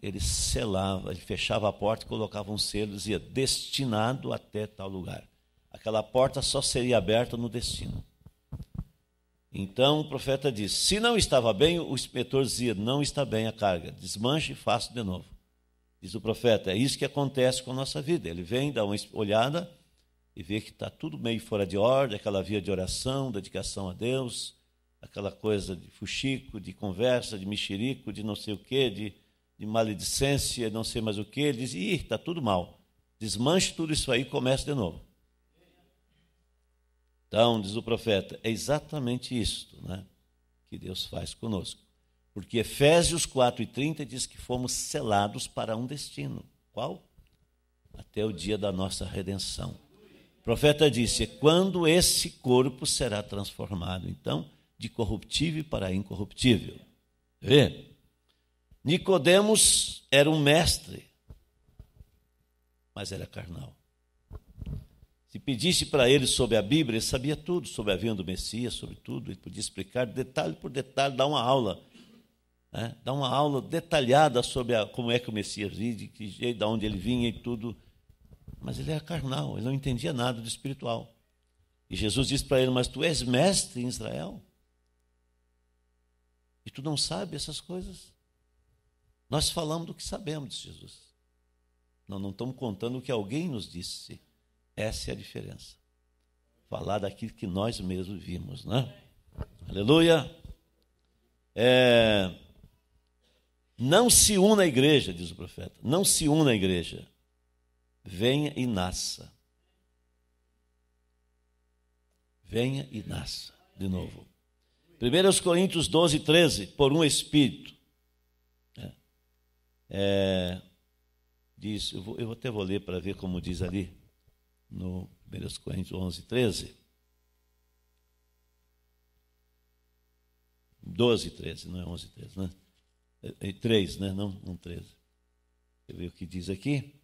S1: ele selava, ele fechava a porta colocava um selo, dizia destinado até tal lugar. Aquela porta só seria aberta no destino. Então o profeta diz: Se não estava bem, o inspetor dizia: Não está bem a carga, desmanche e faça de novo. Diz o profeta: É isso que acontece com a nossa vida. Ele vem, dá uma olhada e vê que está tudo meio fora de ordem aquela via de oração, dedicação a Deus, aquela coisa de fuxico, de conversa, de mexerico, de não sei o quê, de, de maledicência, não sei mais o quê. Ele diz: Ih, está tudo mal. Desmanche tudo isso aí e comece de novo. Então, diz o profeta, é exatamente isto né, que Deus faz conosco. Porque Efésios 4 e 30 diz que fomos selados para um destino. Qual? Até o dia da nossa redenção. O profeta disse: quando esse corpo será transformado, então, de corruptível para incorruptível. Vê? Nicodemos era um mestre, mas era carnal. Se pedisse para ele sobre a Bíblia, ele sabia tudo, sobre a vinda do Messias, sobre tudo, ele podia explicar detalhe por detalhe, dar uma aula, né? dar uma aula detalhada sobre a, como é que o Messias vinha, de que jeito, de onde ele vinha e tudo. Mas ele era carnal, ele não entendia nada do espiritual. E Jesus disse para ele: Mas tu és mestre em Israel? E tu não sabe essas coisas? Nós falamos do que sabemos, disse Jesus. Nós não estamos contando o que alguém nos disse. Essa é a diferença. Falar daquilo que nós mesmos vimos, né? Aleluia. É... Não se una à igreja, diz o profeta. Não se una à igreja. Venha e nasça. Venha e nasça. De novo. 1 Coríntios 12, 13. Por um espírito. É. é, diz, eu, vou, eu até vou ler para ver como diz ali no 1 Coríntios 11, 13. 12, 13, não é 11, 13, né? É 3, é né? Não, não 13. eu ver o que diz aqui?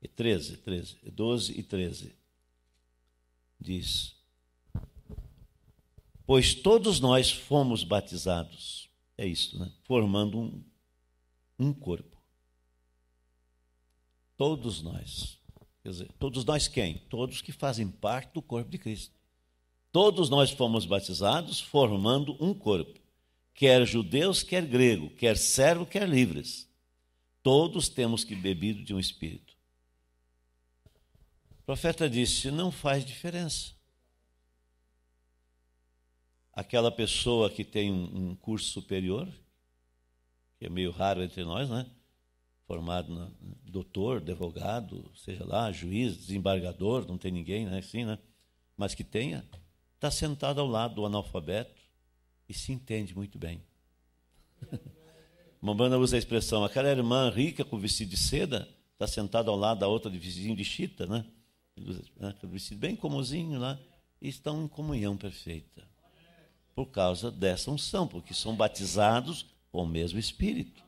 S1: É 13, 13, 12 e 13. Diz: Pois todos nós fomos batizados, é isso, né? Formando um, um corpo. Todos nós Quer dizer, todos nós quem? Todos que fazem parte do corpo de Cristo. Todos nós fomos batizados formando um corpo. Quer judeus, quer grego, quer servo, quer livres. Todos temos que beber de um espírito. O profeta disse: não faz diferença. Aquela pessoa que tem um curso superior, que é meio raro entre nós, né? formado, na, doutor, advogado, seja lá, juiz, desembargador, não tem ninguém né, assim, né? Mas que tenha, está sentado ao lado do analfabeto e se entende muito bem. Mambana usa a expressão, aquela irmã rica com vestido de seda está sentada ao lado da outra de vizinho de chita, né? né? vestido bem comozinho lá, né? e estão em comunhão perfeita. Por causa dessa unção, porque são batizados com o mesmo Espírito.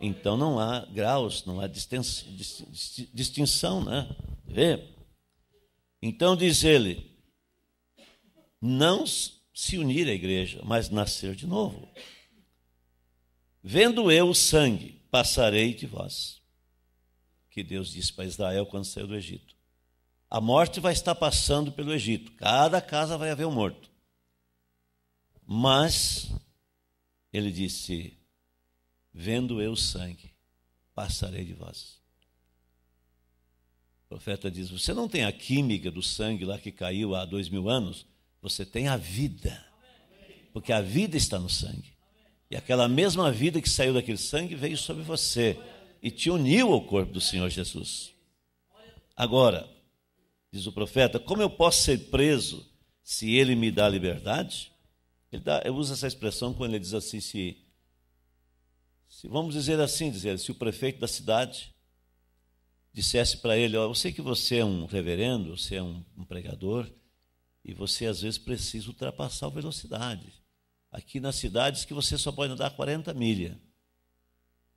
S1: Então não há graus, não há distinção, né? Vê? Então diz ele: não se unir à igreja, mas nascer de novo. Vendo eu o sangue, passarei de vós. Que Deus disse para Israel quando saiu do Egito. A morte vai estar passando pelo Egito. Cada casa vai haver um morto. Mas ele disse: vendo eu sangue, passarei de vós. O profeta diz: Você não tem a química do sangue lá que caiu há dois mil anos, você tem a vida. Porque a vida está no sangue. E aquela mesma vida que saiu daquele sangue veio sobre você e te uniu ao corpo do Senhor Jesus. Agora, diz o profeta, como eu posso ser preso se ele me dá liberdade? Ele dá, usa essa expressão quando ele diz assim: se se, vamos dizer assim, dizer, se o prefeito da cidade dissesse para ele, eu sei que você é um reverendo, você é um, um pregador, e você às vezes precisa ultrapassar a velocidade. Aqui nas cidades que você só pode andar 40 milhas,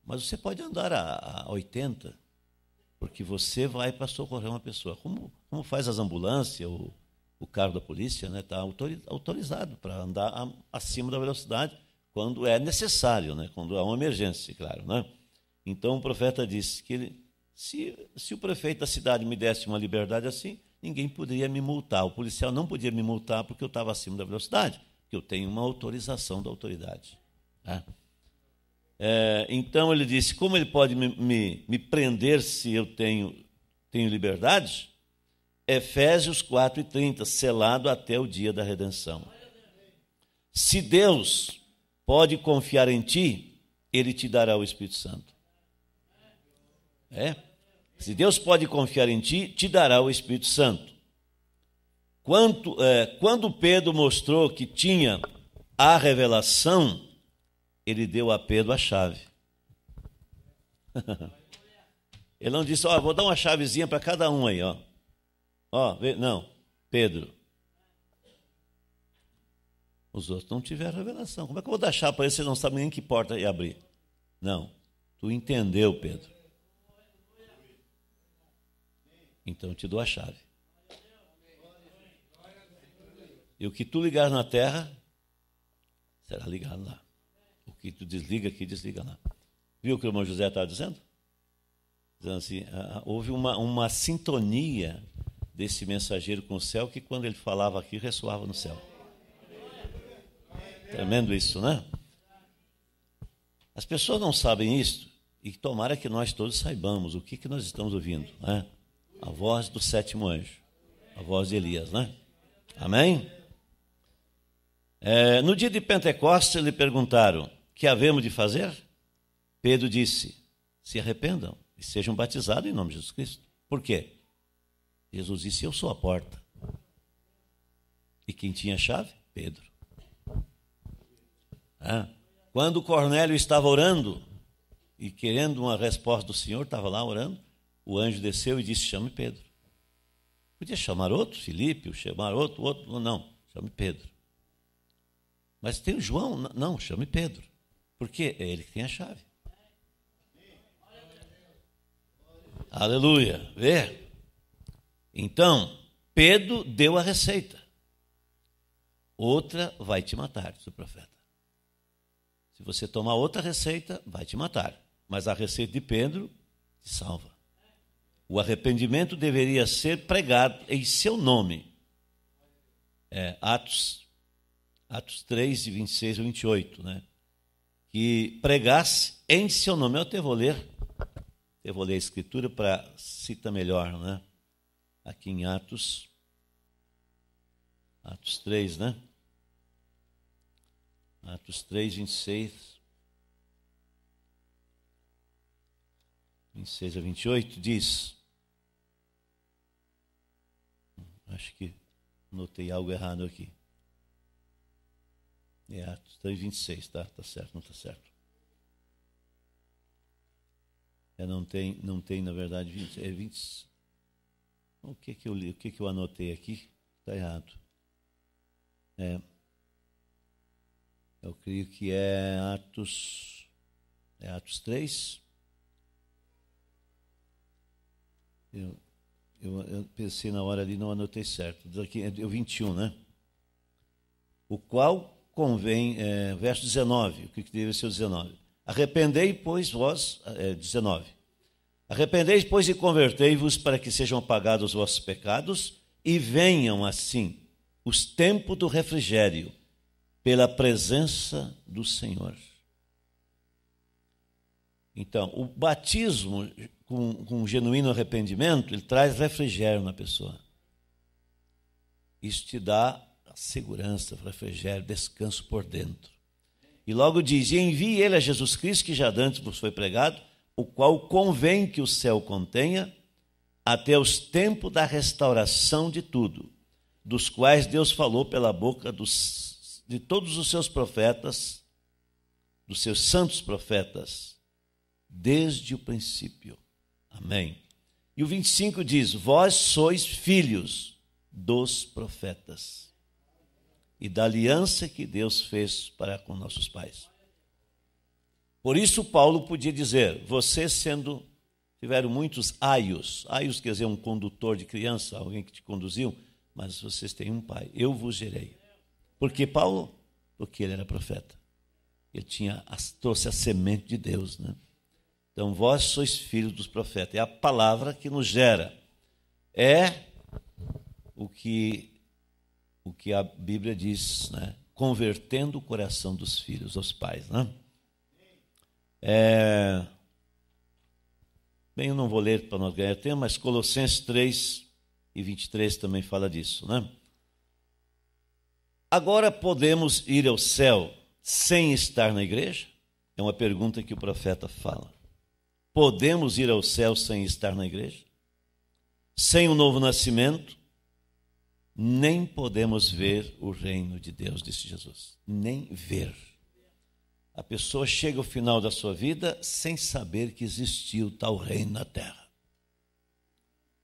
S1: mas você pode andar a, a 80, porque você vai para socorrer uma pessoa. Como, como faz as ambulâncias, o, o carro da polícia, está né, tá autorizado para andar a, acima da velocidade, quando é necessário, né? quando há uma emergência, claro. Né? Então o profeta disse que ele, se, se o prefeito da cidade me desse uma liberdade assim, ninguém poderia me multar. O policial não podia me multar porque eu estava acima da velocidade, porque eu tenho uma autorização da autoridade. Né? É, então ele disse: como ele pode me, me, me prender se eu tenho, tenho liberdade? Efésios 4,30, selado até o dia da redenção. Se Deus pode confiar em ti, ele te dará o Espírito Santo. É? Se Deus pode confiar em ti, te dará o Espírito Santo. Quando é, quando Pedro mostrou que tinha a revelação, ele deu a Pedro a chave. ele não disse, ó, oh, vou dar uma chavezinha para cada um aí, ó. Ó, não, Pedro, os outros não tiveram revelação. Como é que eu vou dar chave para eles? se não sabem nem que porta ia abrir? Não. Tu entendeu, Pedro. Então te dou a chave. E o que tu ligar na terra será ligado lá. O que tu desliga aqui, desliga lá. Viu o que o irmão José estava tá dizendo? Dizendo assim, ah, ah, houve uma, uma sintonia desse mensageiro com o céu que quando ele falava aqui ressoava no céu. Tremendo isso, né? As pessoas não sabem isso e tomara que nós todos saibamos o que, que nós estamos ouvindo, né? A voz do sétimo anjo, a voz de Elias, né? Amém? É, no dia de Pentecostes lhe perguntaram: Que havemos de fazer? Pedro disse: Se arrependam e sejam batizados em nome de Jesus Cristo. Por quê? Jesus disse: Eu sou a porta. E quem tinha a chave? Pedro. Quando Cornélio estava orando e querendo uma resposta do Senhor, estava lá orando, o anjo desceu e disse: Chame Pedro. Podia chamar outro, Filipe, chamar outro, outro, não, chame Pedro. Mas tem o João, não, chame Pedro, porque é ele que tem a chave. Aleluia, vê? Então, Pedro deu a receita. Outra vai te matar, disse o profeta. Se você tomar outra receita, vai te matar. Mas a receita de Pedro te salva. O arrependimento deveria ser pregado em seu nome. É, Atos, Atos 3, de 26 a 28, né? Que pregasse em seu nome. Eu até vou ler, eu vou ler a escritura para citar melhor, né? Aqui em Atos, Atos 3, né? Atos 3, 26. 26 a 28 diz. Acho que notei algo errado aqui. É Atos 3, 26, tá? Tá certo, não tá certo. É, não tem, não tem, na verdade, 20, é 20. O que que eu li, o que que eu anotei aqui? Tá errado. É, eu creio que é Atos, é Atos 3. Eu, eu, eu pensei na hora ali, não anotei certo. Daqui é 21, né? O qual convém, é, verso 19, o que deve ser o 19? Arrependei, pois, vós, é, 19. Arrependei, pois, e convertei-vos para que sejam pagados os vossos pecados e venham assim os tempos do refrigério pela presença do Senhor. Então, o batismo com, com um genuíno arrependimento, ele traz refrigério na pessoa. Isso te dá segurança, refrigério, descanso por dentro. E logo diz: e envie ele a Jesus Cristo, que já antes vos foi pregado, o qual convém que o céu contenha, até os tempos da restauração de tudo, dos quais Deus falou pela boca dos de todos os seus profetas, dos seus santos profetas, desde o princípio. Amém. E o 25 diz: Vós sois filhos dos profetas e da aliança que Deus fez para com nossos pais. Por isso Paulo podia dizer: vocês sendo tiveram muitos aios, aios quer dizer um condutor de criança, alguém que te conduziu, mas vocês têm um pai, eu vos gerei. Porque Paulo? Porque ele era profeta. Ele tinha, trouxe a semente de Deus. Né? Então, vós sois filhos dos profetas. É a palavra que nos gera. É o que, o que a Bíblia diz, né? convertendo o coração dos filhos aos pais. Né? É... Bem, eu não vou ler para nós ganhar tempo, mas Colossenses 3 e 23 também fala disso, né? Agora podemos ir ao céu sem estar na igreja? É uma pergunta que o profeta fala. Podemos ir ao céu sem estar na igreja? Sem o um novo nascimento? Nem podemos ver o reino de Deus, disse Jesus. Nem ver. A pessoa chega ao final da sua vida sem saber que existiu tal reino na terra.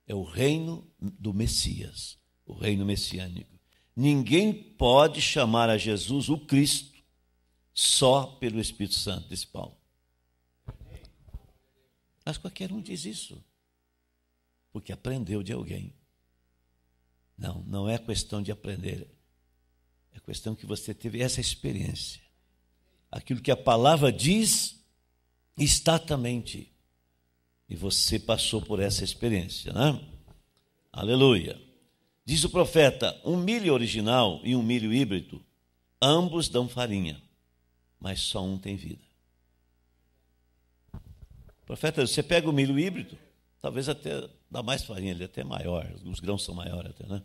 S1: É o reino do Messias, o reino messiânico. Ninguém pode chamar a Jesus o Cristo só pelo Espírito Santo, disse Paulo. Mas qualquer um diz isso, porque aprendeu de alguém. Não, não é questão de aprender, é questão que você teve essa experiência. Aquilo que a palavra diz está também em ti. E você passou por essa experiência, né? Aleluia. Diz o profeta: um milho original e um milho híbrido, ambos dão farinha, mas só um tem vida. O profeta, você pega o milho híbrido, talvez até dá mais farinha, ele é até maior, os grãos são maiores até, né?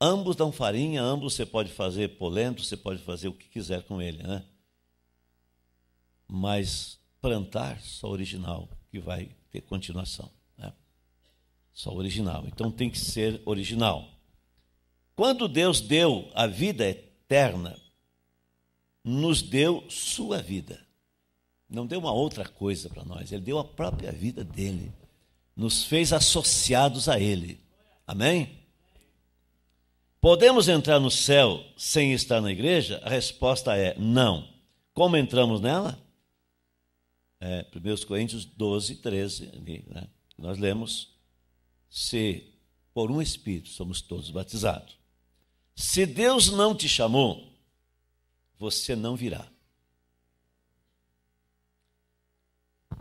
S1: Ambos dão farinha, ambos você pode fazer polento, você pode fazer o que quiser com ele, né? Mas plantar só original que vai ter continuação. Só original. Então tem que ser original. Quando Deus deu a vida eterna, nos deu sua vida. Não deu uma outra coisa para nós, ele deu a própria vida dele. Nos fez associados a ele. Amém? Podemos entrar no céu sem estar na igreja? A resposta é não. Como entramos nela? É, 1 Coríntios 12, 13, ali, né? nós lemos se por um Espírito somos todos batizados. Se Deus não te chamou, você não virá.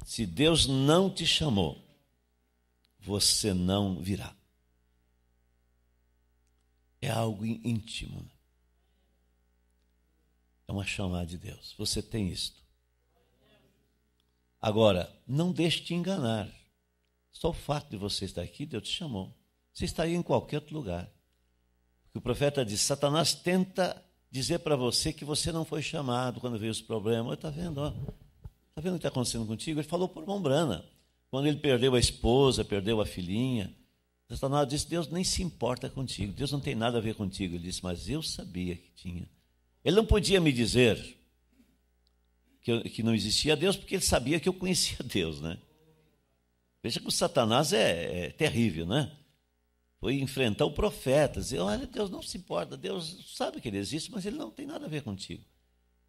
S1: Se Deus não te chamou, você não virá. É algo íntimo. Né? É uma chamada de Deus. Você tem isto. Agora, não deixe te enganar. Só o fato de você estar aqui, Deus te chamou. Você estaria em qualquer outro lugar. Porque o profeta diz: Satanás tenta dizer para você que você não foi chamado quando veio os problemas. Está vendo? Está vendo o que está acontecendo contigo? Ele falou por Mombrana. Quando ele perdeu a esposa, perdeu a filhinha. Satanás disse: Deus nem se importa contigo, Deus não tem nada a ver contigo. Ele disse: Mas eu sabia que tinha. Ele não podia me dizer que, eu, que não existia Deus, porque ele sabia que eu conhecia Deus, né? Veja que o Satanás é, é terrível, né? Foi enfrentar o profeta, dizer, olha, Deus não se importa, Deus sabe que ele existe, mas ele não tem nada a ver contigo.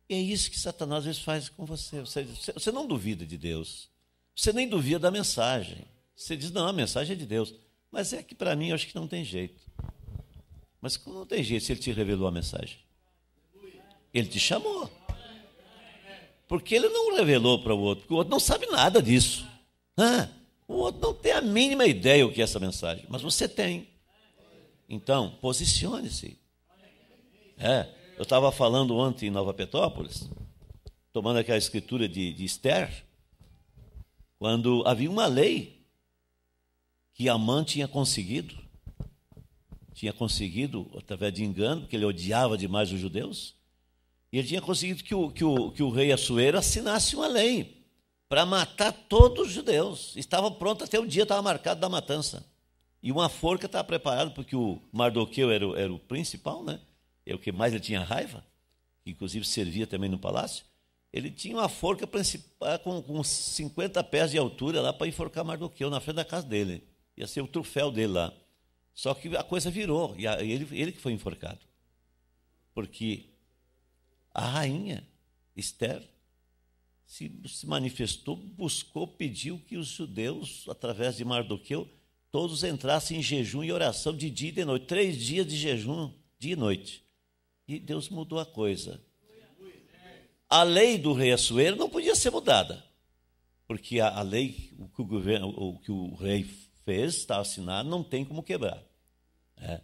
S1: E é isso que Satanás às vezes faz com você. Você, você não duvida de Deus. Você nem duvida da mensagem. Você diz, não, a mensagem é de Deus. Mas é que para mim eu acho que não tem jeito. Mas como não tem jeito se ele te revelou a mensagem? Ele te chamou. Porque ele não revelou para o outro, porque o outro não sabe nada disso. Ah, o outro não tem a mínima ideia o que é essa mensagem, mas você tem. Então, posicione-se. É, eu estava falando ontem em Nova Petrópolis, tomando aquela escritura de, de Esther, quando havia uma lei que Amã tinha conseguido, tinha conseguido, através de engano, porque ele odiava demais os judeus, e ele tinha conseguido que o, que o, que o rei Assuero assinasse uma lei para matar todos os judeus. Estava pronto, até o dia estava marcado da matança. E uma forca estava preparada, porque o Mardoqueu era o, era o principal, né? É o que mais ele tinha raiva, que inclusive servia também no palácio. Ele tinha uma forca com, com 50 pés de altura lá para enforcar Mardoqueu na frente da casa dele. Ia ser o troféu dele lá. Só que a coisa virou, e ele, ele que foi enforcado. Porque a rainha Esther se, se manifestou, buscou, pediu que os judeus, através de Mardoqueu, todos entrassem em jejum e oração de dia e de noite. Três dias de jejum, dia e noite. E Deus mudou a coisa. A lei do rei Assuero não podia ser mudada, porque a, a lei o que o, governo, o que o rei fez, está assinado, não tem como quebrar. É.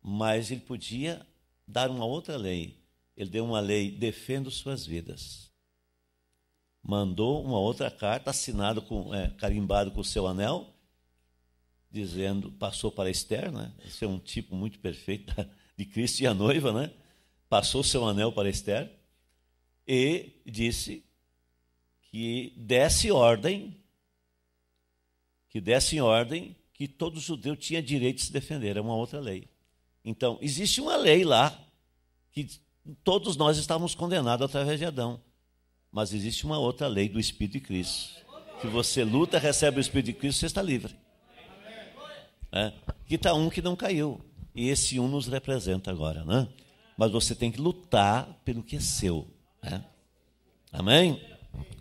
S1: Mas ele podia dar uma outra lei. Ele deu uma lei, defenda suas vidas mandou uma outra carta assinada com é, carimbado com o seu anel, dizendo, passou para Esther, né? Esse é um tipo muito perfeito de Cristo e a noiva, né? Passou seu anel para Esther e disse que desse ordem que desse ordem que todo judeu tinha direito de se defender, é uma outra lei. Então, existe uma lei lá que todos nós estávamos condenados através de Adão. Mas existe uma outra lei do Espírito de Cristo. Que você luta, recebe o Espírito de Cristo, você está livre. É. Que está um que não caiu. E esse um nos representa agora, né? Mas você tem que lutar pelo que é seu. Né? Amém?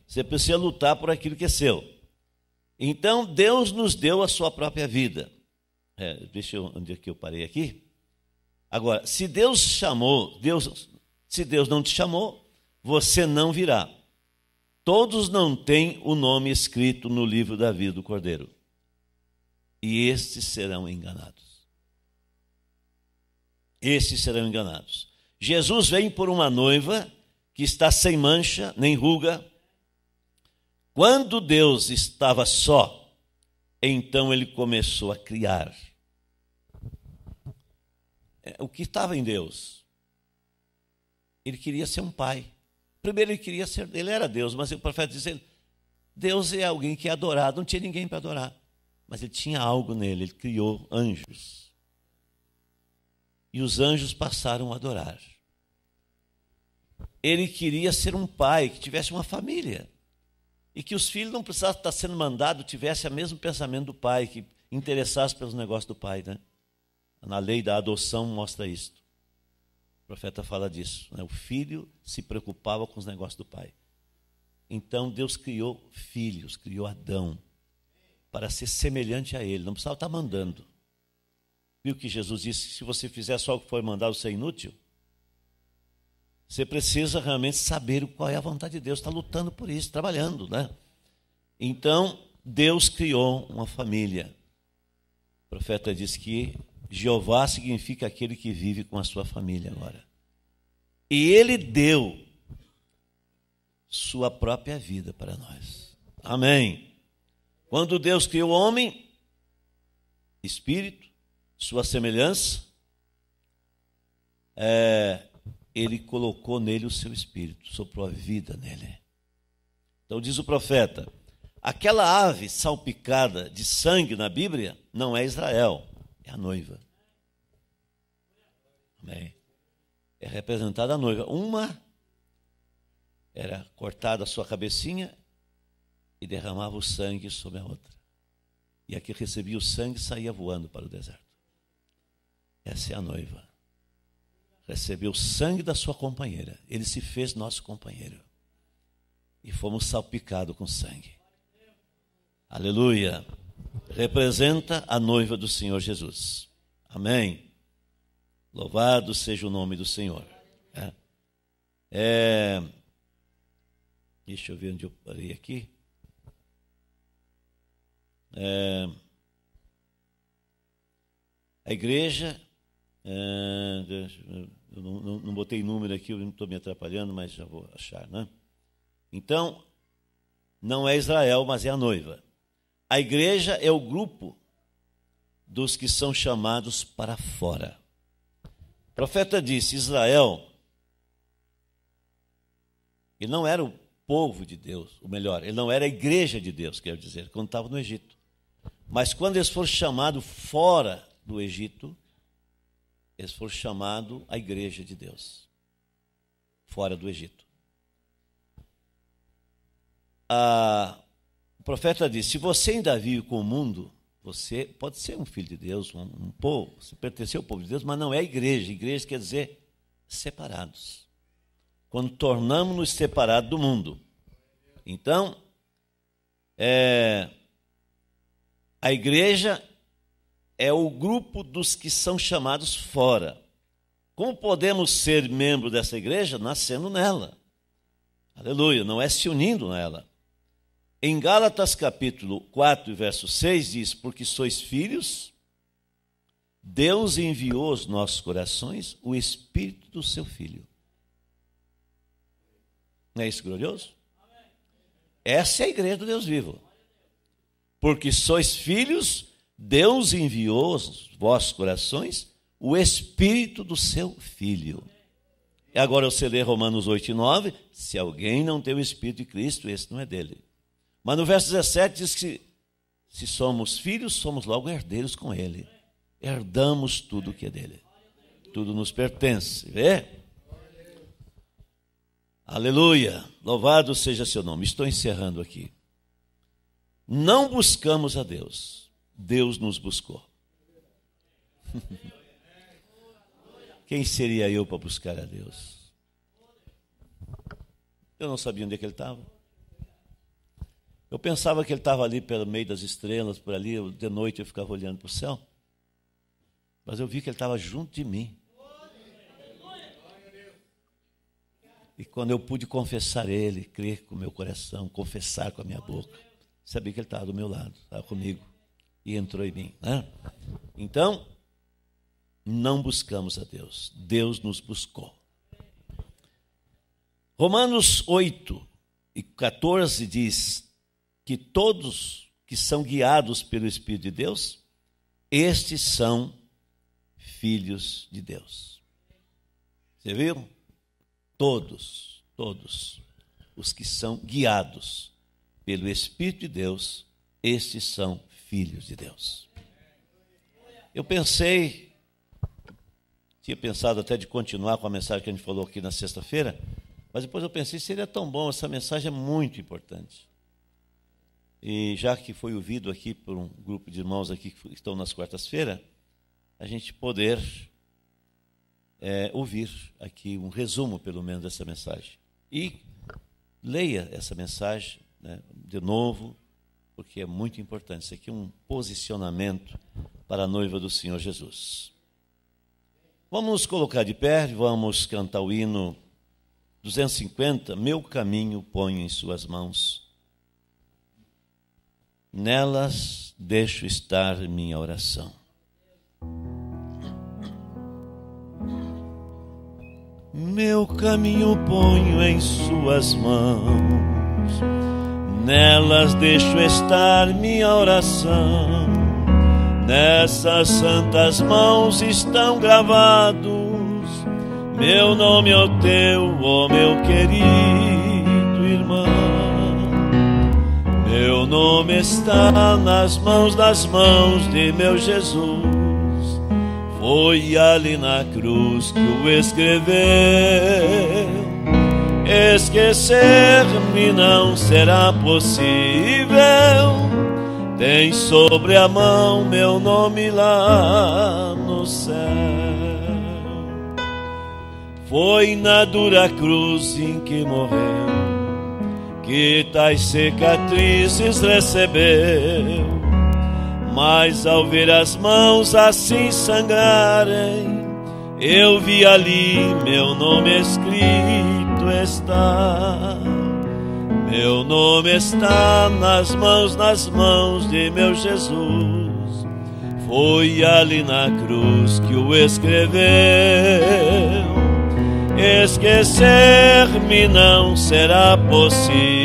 S1: Você precisa lutar por aquilo que é seu. Então, Deus nos deu a sua própria vida. É, deixa eu, onde é que eu parei aqui? Agora, se Deus chamou, Deus, se Deus não te chamou, você não virá todos não têm o nome escrito no livro da vida do Cordeiro. E estes serão enganados. Estes serão enganados. Jesus vem por uma noiva que está sem mancha, nem ruga. Quando Deus estava só, então ele começou a criar. É, o que estava em Deus? Ele queria ser um pai. Primeiro ele queria ser, ele era Deus, mas o profeta diz ele, Deus é alguém que é adorado, não tinha ninguém para adorar. Mas ele tinha algo nele, ele criou anjos. E os anjos passaram a adorar. Ele queria ser um pai que tivesse uma família. E que os filhos não precisassem estar sendo mandados, tivesse o mesmo pensamento do pai, que interessasse pelos negócios do pai. Né? Na lei da adoção mostra isso profeta fala disso. Né? O filho se preocupava com os negócios do pai. Então Deus criou filhos, criou Adão, para ser semelhante a ele. Não precisava estar mandando. Viu que Jesus disse: se você fizer só o que foi mandado, você é inútil? Você precisa realmente saber qual é a vontade de Deus. Está lutando por isso, trabalhando, né? Então, Deus criou uma família. O profeta diz que Jeová significa aquele que vive com a sua família agora. E ele deu sua própria vida para nós. Amém. Quando Deus criou o homem, espírito, sua semelhança, é, ele colocou nele o seu espírito, soprou a vida nele. Então diz o profeta: aquela ave salpicada de sangue na Bíblia não é Israel é a noiva. Amém? É representada a noiva. Uma era cortada a sua cabecinha e derramava o sangue sobre a outra. E a que recebia o sangue saía voando para o deserto. Essa é a noiva. Recebeu o sangue da sua companheira. Ele se fez nosso companheiro. E fomos salpicados com sangue. Aleluia representa a noiva do Senhor Jesus. Amém. Louvado seja o nome do Senhor. É. É, deixa eu ver onde eu parei aqui. É, a igreja, é, eu não, não, não botei número aqui, eu estou me atrapalhando, mas já vou achar, né? Então, não é Israel, mas é a noiva. A igreja é o grupo dos que são chamados para fora. O profeta disse: Israel, ele não era o povo de Deus, ou melhor, ele não era a igreja de Deus, quero dizer, quando estava no Egito. Mas quando eles foram chamados fora do Egito, eles foram chamados a igreja de Deus, fora do Egito. Ah, o profeta diz: se você ainda vive com o mundo, você pode ser um filho de Deus, um, um povo, você pertencer ao povo de Deus, mas não é igreja. Igreja quer dizer separados. Quando tornamos-nos separados do mundo. Então, é, a igreja é o grupo dos que são chamados fora. Como podemos ser membro dessa igreja? Nascendo nela. Aleluia, não é se unindo nela. Em Gálatas capítulo 4, verso 6 diz: Porque sois filhos, Deus enviou aos nossos corações o espírito do seu filho. Não é isso glorioso? Essa é a igreja do Deus vivo. Porque sois filhos, Deus enviou aos vossos corações o espírito do seu filho. E agora você lê Romanos 8 e 9: se alguém não tem o espírito de Cristo, esse não é dele. Mas no verso 17 diz que se somos filhos, somos logo herdeiros com Ele. Herdamos tudo que é dele. Tudo nos pertence. Vê? Aleluia. Louvado seja seu nome. Estou encerrando aqui. Não buscamos a Deus. Deus nos buscou. Quem seria eu para buscar a Deus? Eu não sabia onde é que ele estava. Eu pensava que ele estava ali pelo meio das estrelas, por ali, de noite eu ficava olhando para o céu. Mas eu vi que ele estava junto de mim. E quando eu pude confessar ele, crer com o meu coração, confessar com a minha boca, sabia que ele estava do meu lado, estava comigo e entrou em mim. Né? Então, não buscamos a Deus, Deus nos buscou. Romanos 8 e 14 diz: que todos que são guiados pelo Espírito de Deus, estes são filhos de Deus. Você viu? Todos, todos os que são guiados pelo Espírito de Deus, estes são filhos de Deus. Eu pensei, tinha pensado até de continuar com a mensagem que a gente falou aqui na sexta-feira, mas depois eu pensei, seria tão bom, essa mensagem é muito importante. E já que foi ouvido aqui por um grupo de irmãos aqui que estão nas quartas-feiras, a gente poder é, ouvir aqui um resumo, pelo menos, dessa mensagem. E leia essa mensagem né, de novo, porque é muito importante. Isso aqui é um posicionamento para a noiva do Senhor Jesus. Vamos nos colocar de pé, vamos cantar o hino 250, Meu caminho ponho em suas mãos nelas deixo estar minha oração. Meu caminho ponho em Suas mãos, nelas deixo estar minha oração. Nessas santas mãos estão gravados meu nome, ó Teu, ó oh meu querido Meu nome está nas mãos das mãos de meu Jesus. Foi ali na cruz que o escreveu. Esquecer-me não será possível. Tem sobre a mão meu nome lá no céu. Foi na dura cruz em que morreu que tais cicatrizes recebeu. Mas ao ver as mãos assim sangrarem, eu vi ali meu nome escrito está. Meu nome está nas mãos, nas mãos de meu Jesus. Foi ali na cruz que o escreveu. Esquecer-me não será possível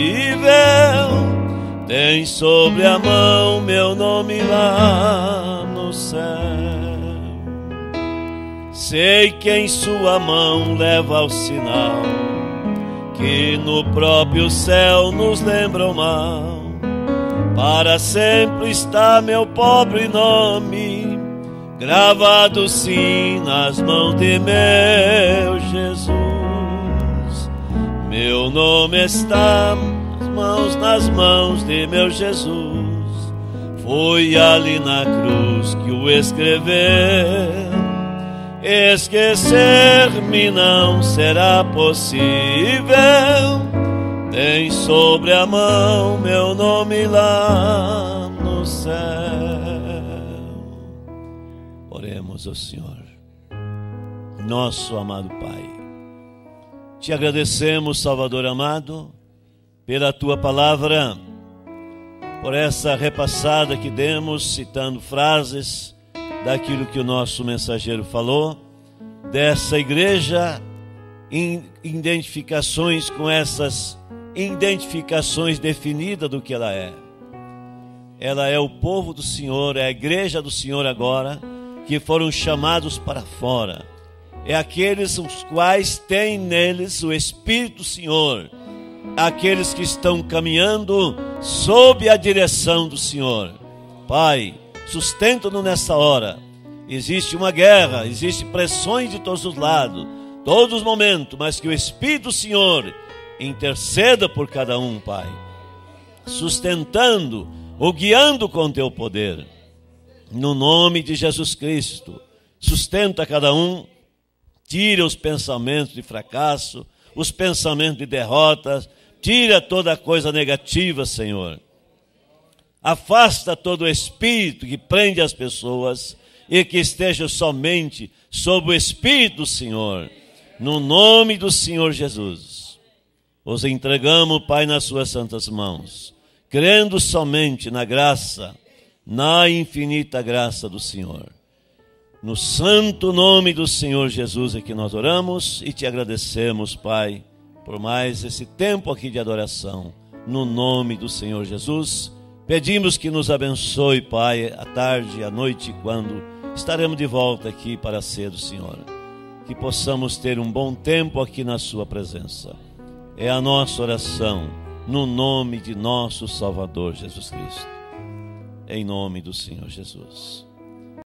S1: tem sobre a mão meu nome lá no céu. Sei que em sua mão leva o sinal que no próprio céu nos lembra o mal. Para sempre está meu pobre nome gravado sim nas mãos de meu Jesus. Meu nome está as mãos nas mãos de meu Jesus. Foi ali na cruz que o escreveu. Esquecer-me não será possível, nem sobre a mão meu nome lá no céu. Oremos ao Senhor, nosso amado Pai. Te agradecemos, Salvador amado pela tua palavra, por essa repassada que demos, citando frases daquilo que o nosso mensageiro falou, dessa igreja, identificações com essas identificações definidas do que ela é. Ela é o povo do Senhor, é a igreja do Senhor agora, que foram chamados para fora. É aqueles os quais têm neles o Espírito do Senhor aqueles que estão caminhando sob a direção do Senhor. Pai, sustenta-nos nesta hora. Existe uma guerra, existe pressões de todos os lados, todos os momentos, mas que o Espírito do Senhor interceda por cada um, Pai, sustentando ou guiando com teu poder. No nome de Jesus Cristo, sustenta cada um, tira os pensamentos de fracasso, os pensamentos de derrotas, Tira toda coisa negativa, Senhor. Afasta todo o espírito que prende as pessoas e que esteja somente sob o espírito do Senhor. No nome do Senhor Jesus. Os entregamos, Pai, nas suas santas mãos, crendo somente na graça, na infinita graça do Senhor. No santo nome do Senhor Jesus é que nós oramos e te agradecemos, Pai por mais esse tempo aqui de adoração. No nome do Senhor Jesus, pedimos que nos abençoe, Pai, à tarde, à noite, quando estaremos de volta aqui para ser do Senhor. Que possamos ter um bom tempo aqui na Sua presença. É a nossa oração, no nome de nosso Salvador Jesus Cristo. Em nome do Senhor Jesus.